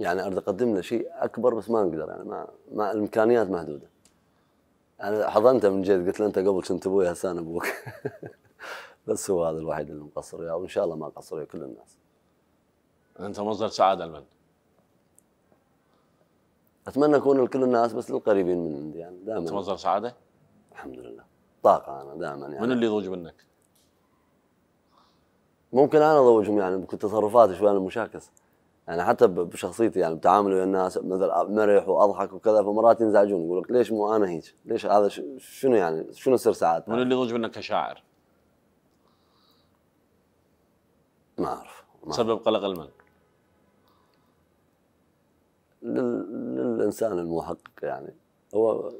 يعني اريد اقدم له شيء اكبر بس ما نقدر يعني ما, ما الامكانيات محدوده انا يعني حضنته من جد قلت له انت قبل كنت ابوي هسان ابوك <laughs> بس هو هذا الوحيد اللي مقصر وياه وان شاء الله ما قصر كل الناس. انت مصدر سعاده لمن؟ اتمنى اكون لكل الناس بس للقريبين من عندي يعني دائما انت مصدر سعاده؟ الحمد لله طاقه انا دائما يعني من اللي يضوج منك؟ ممكن انا اضوجهم يعني بكل تصرفاتي شوي انا مشاكس يعني حتى بشخصيتي يعني بتعاملي ويا الناس مثل مرح واضحك وكذا فمرات ينزعجون يقول لك ليش مو انا هيك؟ ليش هذا شنو يعني شنو سر سعادتك؟ من اللي يضوج منك كشاعر؟ ما اعرف ما سبب قلق الملك لل... للانسان المحقق يعني هو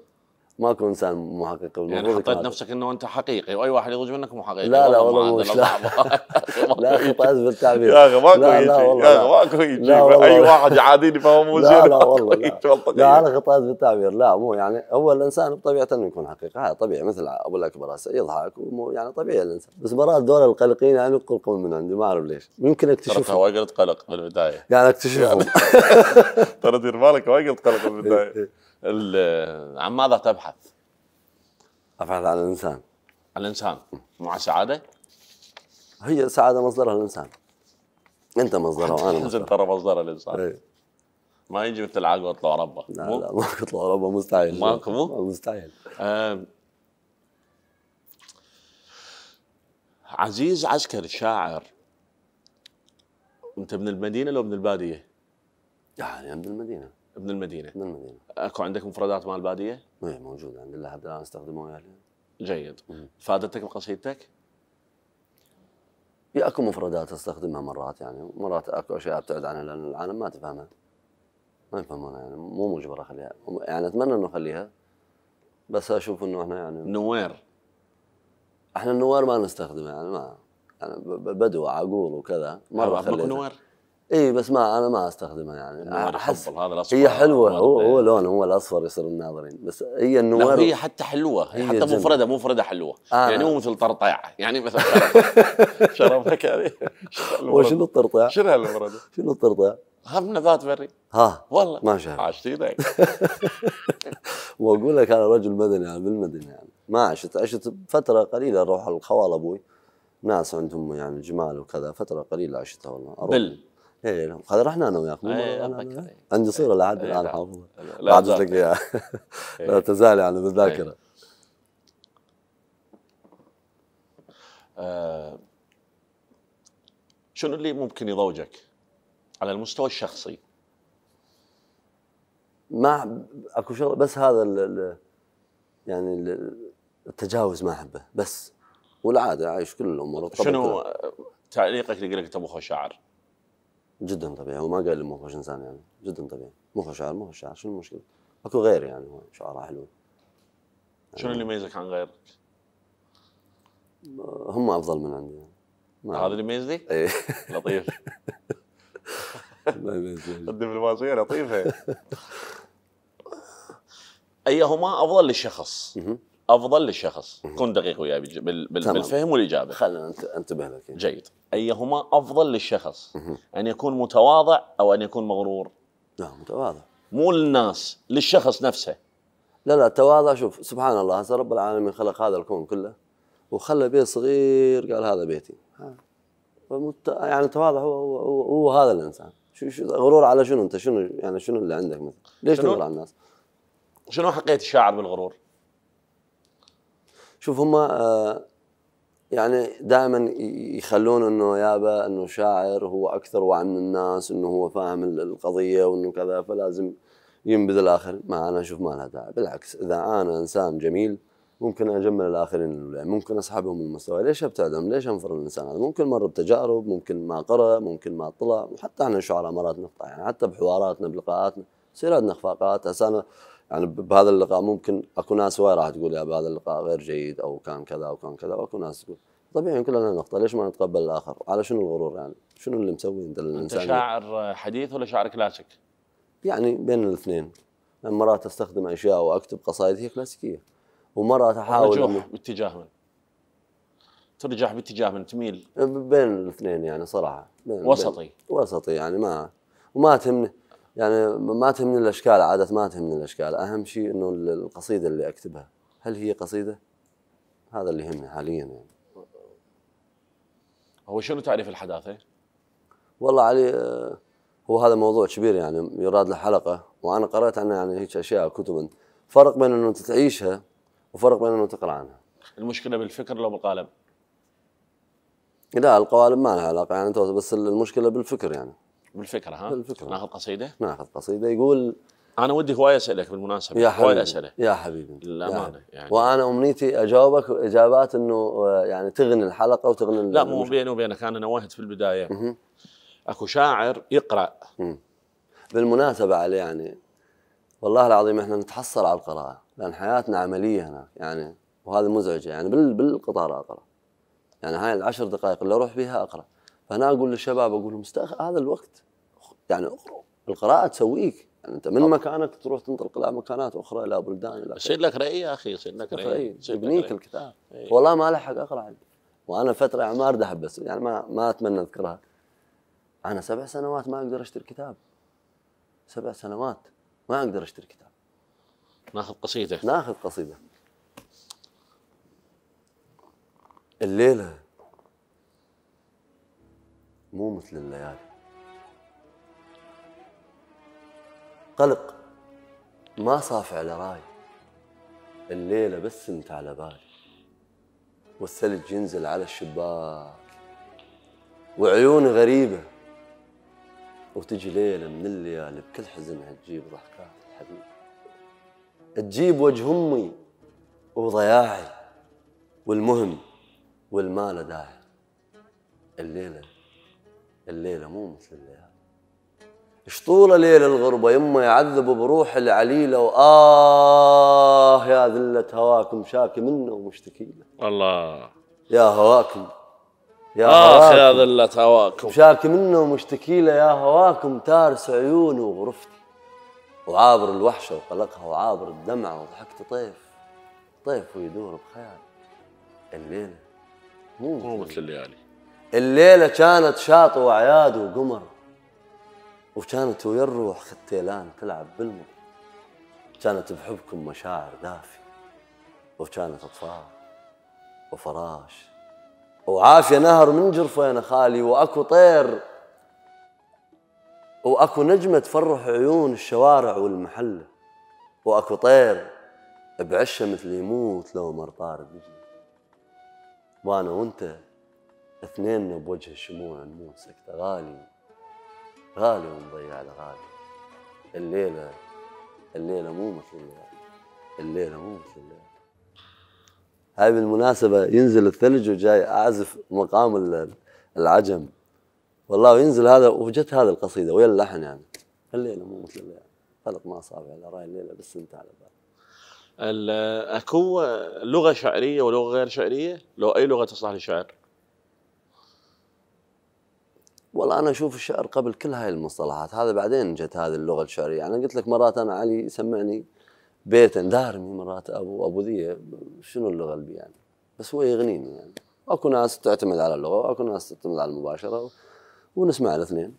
ماكو انسان مو حقيقي يعني حطيت نفسك انه انت حقيقي واي واحد يضج منك مو حقيقي لا لا والله مو لا لا خطا بالتعبير يا اخي ماكو يجي يا اخي ماكو يجي اي واحد يعاديني فهو مو زين لا <laughs> لا والله لا, انا انا خطات بالتعبير لا مو يعني هو الانسان بطبيعته انه يكون حقيقي هذا طبيعي مثل ابو الاكبر يضحك ومو يعني طبيعي الانسان بس مرات دول القلقين يعني يقلقون من عندي ما اعرف ليش يمكن اكتشف ترى قلت قلق بالبدايه يعني اكتشفهم <laughs> ترى دير بالك وايد قلت قلق بالبدايه إيه، إيه. عن ماذا تبحث؟ ابحث عن الانسان الانسان مع سعاده؟ هي السعاده مصدرها الانسان انت مصدرها وانا <laughs> مصدرها انت ترى مصدرها الانسان ايه. ما يجي مثل العاق واطلع ربه لا لا ما اطلع ربه مستحيل ماكو مو؟ مستحيل عزيز عسكري الشاعر انت من المدينه لو من الباديه؟ يعني من المدينه ابن المدينه ابن المدينه اكو عندك مفردات مال الباديه؟ ايه موجوده عند الله الان استخدموها وياها يعني. جيد فادتك بقصيدتك؟ يا إيه، اكو مفردات استخدمها مرات يعني مرات اكو اشياء ابتعد عنها لان العالم ما تفهمها ما يفهمونها يعني مو مجبر اخليها يعني اتمنى انه اخليها بس اشوف انه احنا يعني نوير احنا النوار ما نستخدمه يعني ما يعني بدو عقول وكذا مره خليته نوار اي بس ما انا ما استخدمها يعني احس هذا الاصفر هي حلوه هو هو لونه هو الاصفر يصير الناظرين بس هي النوار هي حتى حلوه هي حتى جميل. مفرده مفرده حلوه آه يعني مو مثل طرطيعه يعني مثل <laughs> شرفك هذه وشنو الطرطيعة؟ شنو هالمفرده؟ شنو الطرطيع؟ هم نبات بري ها والله ما شاء عشت ايدك <laughs> واقول لك انا رجل مدني يعني بالمدني يعني ما عشت عشت فتره قليله اروح الخوال ابوي ناس عندهم يعني جمال وكذا فتره قليله عشتها والله أروح. بل ايه هذا رحنا انا وياك ايه عندي صوره إيه، لحد إيه، الان حافظها لا اياها <laughs> إيه. لا تزال يعني بالذاكره آه، شنو اللي ممكن يضوجك على المستوى الشخصي؟ ما اكو شغله بس هذا الـ الـ يعني الـ التجاوز ما احبه بس والعاده عايش كل الامور شنو تعليقك اللي قلت ابو شعر؟ جدا طبيعي هو ما قال مو خوش انسان يعني جدا طبيعي مو خوش شاعر مو خوش شاعر شنو المشكله؟ اكو غير يعني هو شعراء حلوين يعني شنو اللي يميزك عن غيرك؟ هم افضل من عندي يعني هذا اللي يميزني؟ ايه لطيف <laughs> الدبلوماسيه لطيفه ايهما افضل للشخص؟ افضل للشخص كن دقيق وياي بالفهم والاجابه خلينا انتبه لك جيد ايهما افضل للشخص ان يكون متواضع او ان يكون مغرور لا متواضع مو للناس للشخص نفسه لا لا التواضع شوف سبحان الله هسه رب العالمين خلق هذا الكون كله وخلى بيت صغير قال هذا بيتي يعني التواضع هو هو, هو, هو هذا الانسان شو شو غرور على شنو انت شنو يعني شنو اللي عندك مثلا ليش تغرور على الناس شنو حقيقه الشاعر بالغرور شوف هم آه، يعني دائما يخلون انه يابا انه شاعر هو اكثر وعي من الناس انه هو فاهم القضيه وانه كذا فلازم ينبذ الاخر ما انا اشوف ما لها داعي بالعكس اذا انا انسان جميل ممكن اجمل الاخرين اللي ممكن اسحبهم من المستوى ليش ابتعدهم ليش انفر الانسان هذا ممكن مر بتجارب ممكن ما قرا ممكن ما طلع وحتى احنا شعراء مرات نقطع يعني حتى بحواراتنا بلقاءاتنا يصير عندنا اخفاقات اسانا يعني بهذا اللقاء ممكن اكو ناس وايد راح تقول يا بهذا اللقاء غير جيد او كان كذا او كان كذا واكو ناس تقول طبيعي كلنا نقطه ليش ما نتقبل الاخر؟ على شنو الغرور يعني؟ شنو اللي مسوي انت الانسان؟ انت شاعر حديث ولا شاعر كلاسيك؟ يعني بين الاثنين يعني مرات استخدم اشياء واكتب قصائد هي كلاسيكيه ومرات احاول ترجح باتجاه من؟ ترجح باتجاه من تميل؟ بين الاثنين يعني صراحه بين وسطي بين وسطي يعني ما وما تهمني يعني ما تهمني الاشكال عاده ما تهمني الاشكال اهم شيء انه القصيده اللي اكتبها هل هي قصيده هذا اللي يهمني حاليا يعني هو شنو تعريف الحداثه والله علي هو هذا موضوع كبير يعني يراد له حلقه وانا قرات عنها يعني هيك اشياء كتب فرق بين انه تعيشها وفرق بين انه تقرا عنها المشكله بالفكر لو بالقالب لا القوالب ما لها علاقه يعني بس المشكله بالفكر يعني بالفكره ها بالفكره ناخذ قصيده ناخذ قصيده يقول انا ودي هوايه اسالك بالمناسبه يا حبيبي هوايه اسئله يا حبيبي للامانه يعني وانا امنيتي اجاوبك اجابات انه آه، يعني تغني الحلقه وتغني لا مو بيني وبينك انا نوهت في البدايه م-م. اكو شاعر يقرا م-م. بالمناسبه علي يعني والله العظيم احنا نتحصل على القراءه لان حياتنا عمليه هناك يعني وهذا مزعج يعني بالقطار اقرا يعني هاي العشر دقائق اللي اروح بها اقرا فانا اقول للشباب اقول لهم هذا الوقت يعني القراءه تسويك يعني انت من طبعا. مكانك تروح تنطلق الى مكانات اخرى الى بلدان الى يصير لك رأي يا اخي يصير لك رأي يبنيك الكتاب أيه. والله ما لحق اقرا وانا فتره يعني ما ارد بس يعني ما ما اتمنى اذكرها انا سبع سنوات ما اقدر اشتري كتاب سبع سنوات ما اقدر اشتري كتاب ناخذ قصيده ناخذ قصيده الليله مو مثل الليالي قلق ما صافع لراي الليلة بس انت على بالي والثلج ينزل على الشباك وعيوني غريبة وتجي ليلة من الليالي بكل حزنها تجيب ضحكات الحبيب تجيب وجه أمي وضياعي والمهم والمال داعي الليلة الليله مو مثل الليله ايش طول ليل الغربه يما يعذب بروح العليله واه يا ذله هواكم شاكي منه ومشتكي له الله يا هواكم يا اخ آه، يا ذله هواكم شاكي منه ومشتكي له يا هواكم تارس عيوني وغرفتي وعابر الوحشه وقلقها وعابر الدمعه وضحكت طيف طيف ويدور بخيال الليله مو مثل الليالي الليلة كانت شاطئ وعياد وقمر وكانت ويا الروح ختيلان تلعب بالمر كانت بحبكم مشاعر دافي وكانت أطفال وفراش وعافية نهر من جرفين خالي وأكو طير وأكو نجمة تفرح عيون الشوارع والمحلة وأكو طير بعشة مثل يموت لو مر طار بجني وأنا وأنت اثنيننا بوجه الشموع نموت سكتة غالي غالي ونضيع الغالي الليلة الليلة مو مثل الليلة الليلة مو مثل الليلة هاي بالمناسبة ينزل الثلج وجاي أعزف مقام العجم والله ينزل هذا وجت هذه القصيدة ويا اللحن يعني الليلة مو مثل الليلة خلق ما أصابع على رأي الليلة بس أنت على بالي اكو لغه شعريه ولغه غير شعريه لو اي لغه تصلح للشعر والله انا اشوف الشعر قبل كل هاي المصطلحات هذا بعدين جت هذه اللغه الشعريه يعني قلت لك مرات انا علي سمعني بيت دارمي مرات ابو ابو ذي شنو اللغه اللي يعني بس هو يغنيني يعني اكو ناس تعتمد على اللغه واكو ناس تعتمد على المباشره ونسمع الاثنين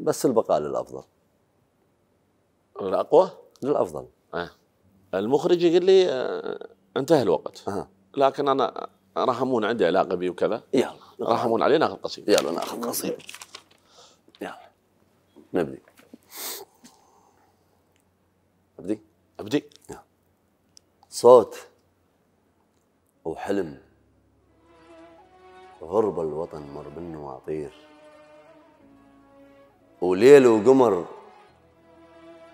بس البقاء للافضل الاقوى للافضل آه. المخرج يقول لي آه انتهى الوقت آه. لكن انا راح امون عندي علاقه بي وكذا يلا راح امون ناخذ قصيده يلا ناخذ قصيده يلا نبدي أبدي أبدي صوت وحلم غربة الوطن مر بالنواطير وليل وقمر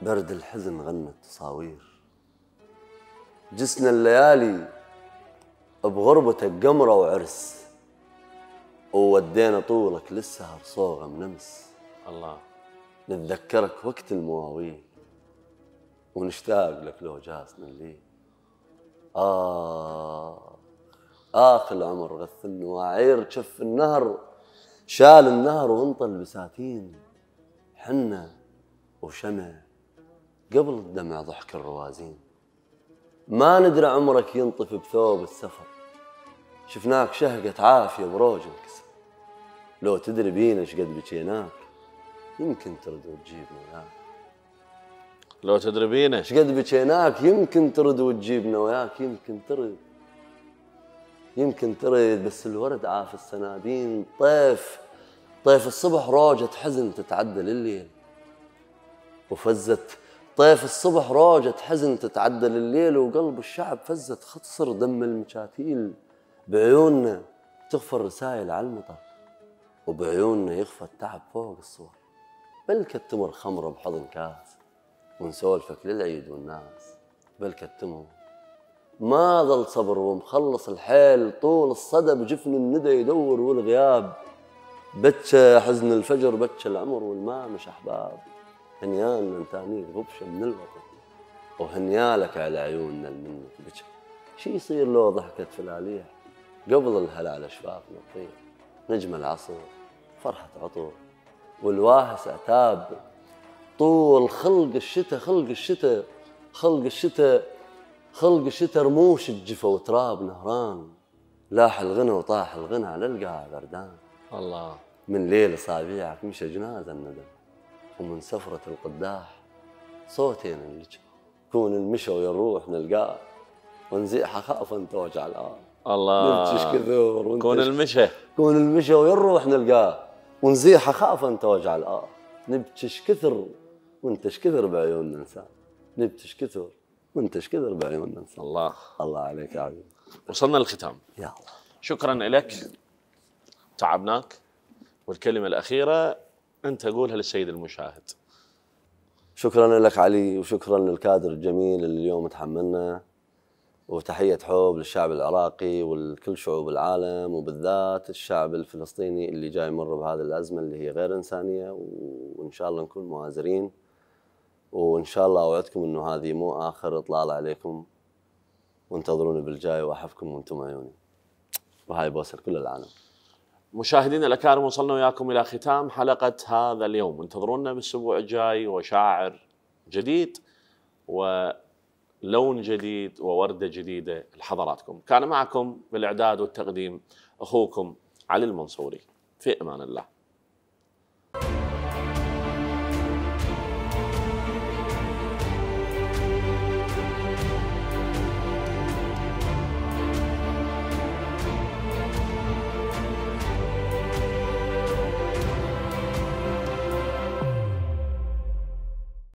برد الحزن غنت تصاوير جسنا الليالي بغربتك قمرة وعرس وودينا طولك للسهر صوغة منمس الله نتذكرك وقت المواويل ونشتاق لك لو جاسنا الليل آه آخ العمر غث النواعير شف النهر شال النهر وانطل البساتين حنة وشمع قبل الدمع ضحك الروازين ما ندري عمرك ينطف بثوب السفر شفناك شهقة عافية بروج انكسر لو تدري بينا شقد بجيناك يمكن ترد وتجيبنا وياك لو تدربينا ايش قد بكيناك يمكن ترد وتجيبنا وياك يمكن ترد يمكن ترد بس الورد عاف السنابين طيف طيف الصبح روجة حزن تتعدل الليل وفزت طيف الصبح روجة حزن تتعدل الليل وقلب الشعب فزت ختصر دم المشاتيل بعيوننا تغفر رسائل على المطر وبعيوننا يخفى التعب فوق الصور بل كتموا الخمر بحضن كاس ونسولفك للعيد والناس بل كتموا ما ظل صبر ومخلص الحيل طول الصدى بجفن الندى يدور والغياب بتش حزن الفجر بتش العمر والما مش أحباب هنيان من تانيك غبشة من الوطن وهنيالك على عيوننا المنك بتش شي يصير لو ضحكت فلاليح قبل الهلال شفافنا تطير نجم العصر فرحة عطور والواهس عتاب طول خلق الشتاء خلق الشتاء خلق الشتاء خلق الشتاء رموش الجفا وتراب نهران لاح الغنى وطاح الغنى على القاع بردان الله من ليل اصابيعك مشى جناز الندم ومن سفرة القداح صوتين اللي كون المشى ويروح نلقاه ونزيح اخاف انت وجع الله الله كون المشى كون المشى وين نروح نلقاه ونزيح اخاف انت توجع الآه نبتش كثر وانتش كثر بعيوننا إنسان نبتش كثر وانتش كثر بعيوننا إنسان الله الله عليك يا عزيز وصلنا للختام يا الله شكرا لك تعبناك والكلمة الأخيرة أنت قولها للسيد المشاهد شكرا لك علي وشكرا للكادر الجميل اللي اليوم تحملنا وتحية حب للشعب العراقي ولكل شعوب العالم وبالذات الشعب الفلسطيني اللي جاي يمر بهذه الأزمة اللي هي غير إنسانية وإن شاء الله نكون مؤازرين وإن شاء الله أوعدكم إنه هذه مو آخر إطلالة عليكم وانتظروني بالجاي وأحفكم وأنتم عيوني وهاي بوسة كل العالم مشاهدينا الأكارم وصلنا وياكم إلى ختام حلقة هذا اليوم انتظرونا بالأسبوع الجاي وشاعر جديد و لون جديد ووردة جديدة لحضراتكم كان معكم بالإعداد والتقديم أخوكم علي المنصوري في أمان الله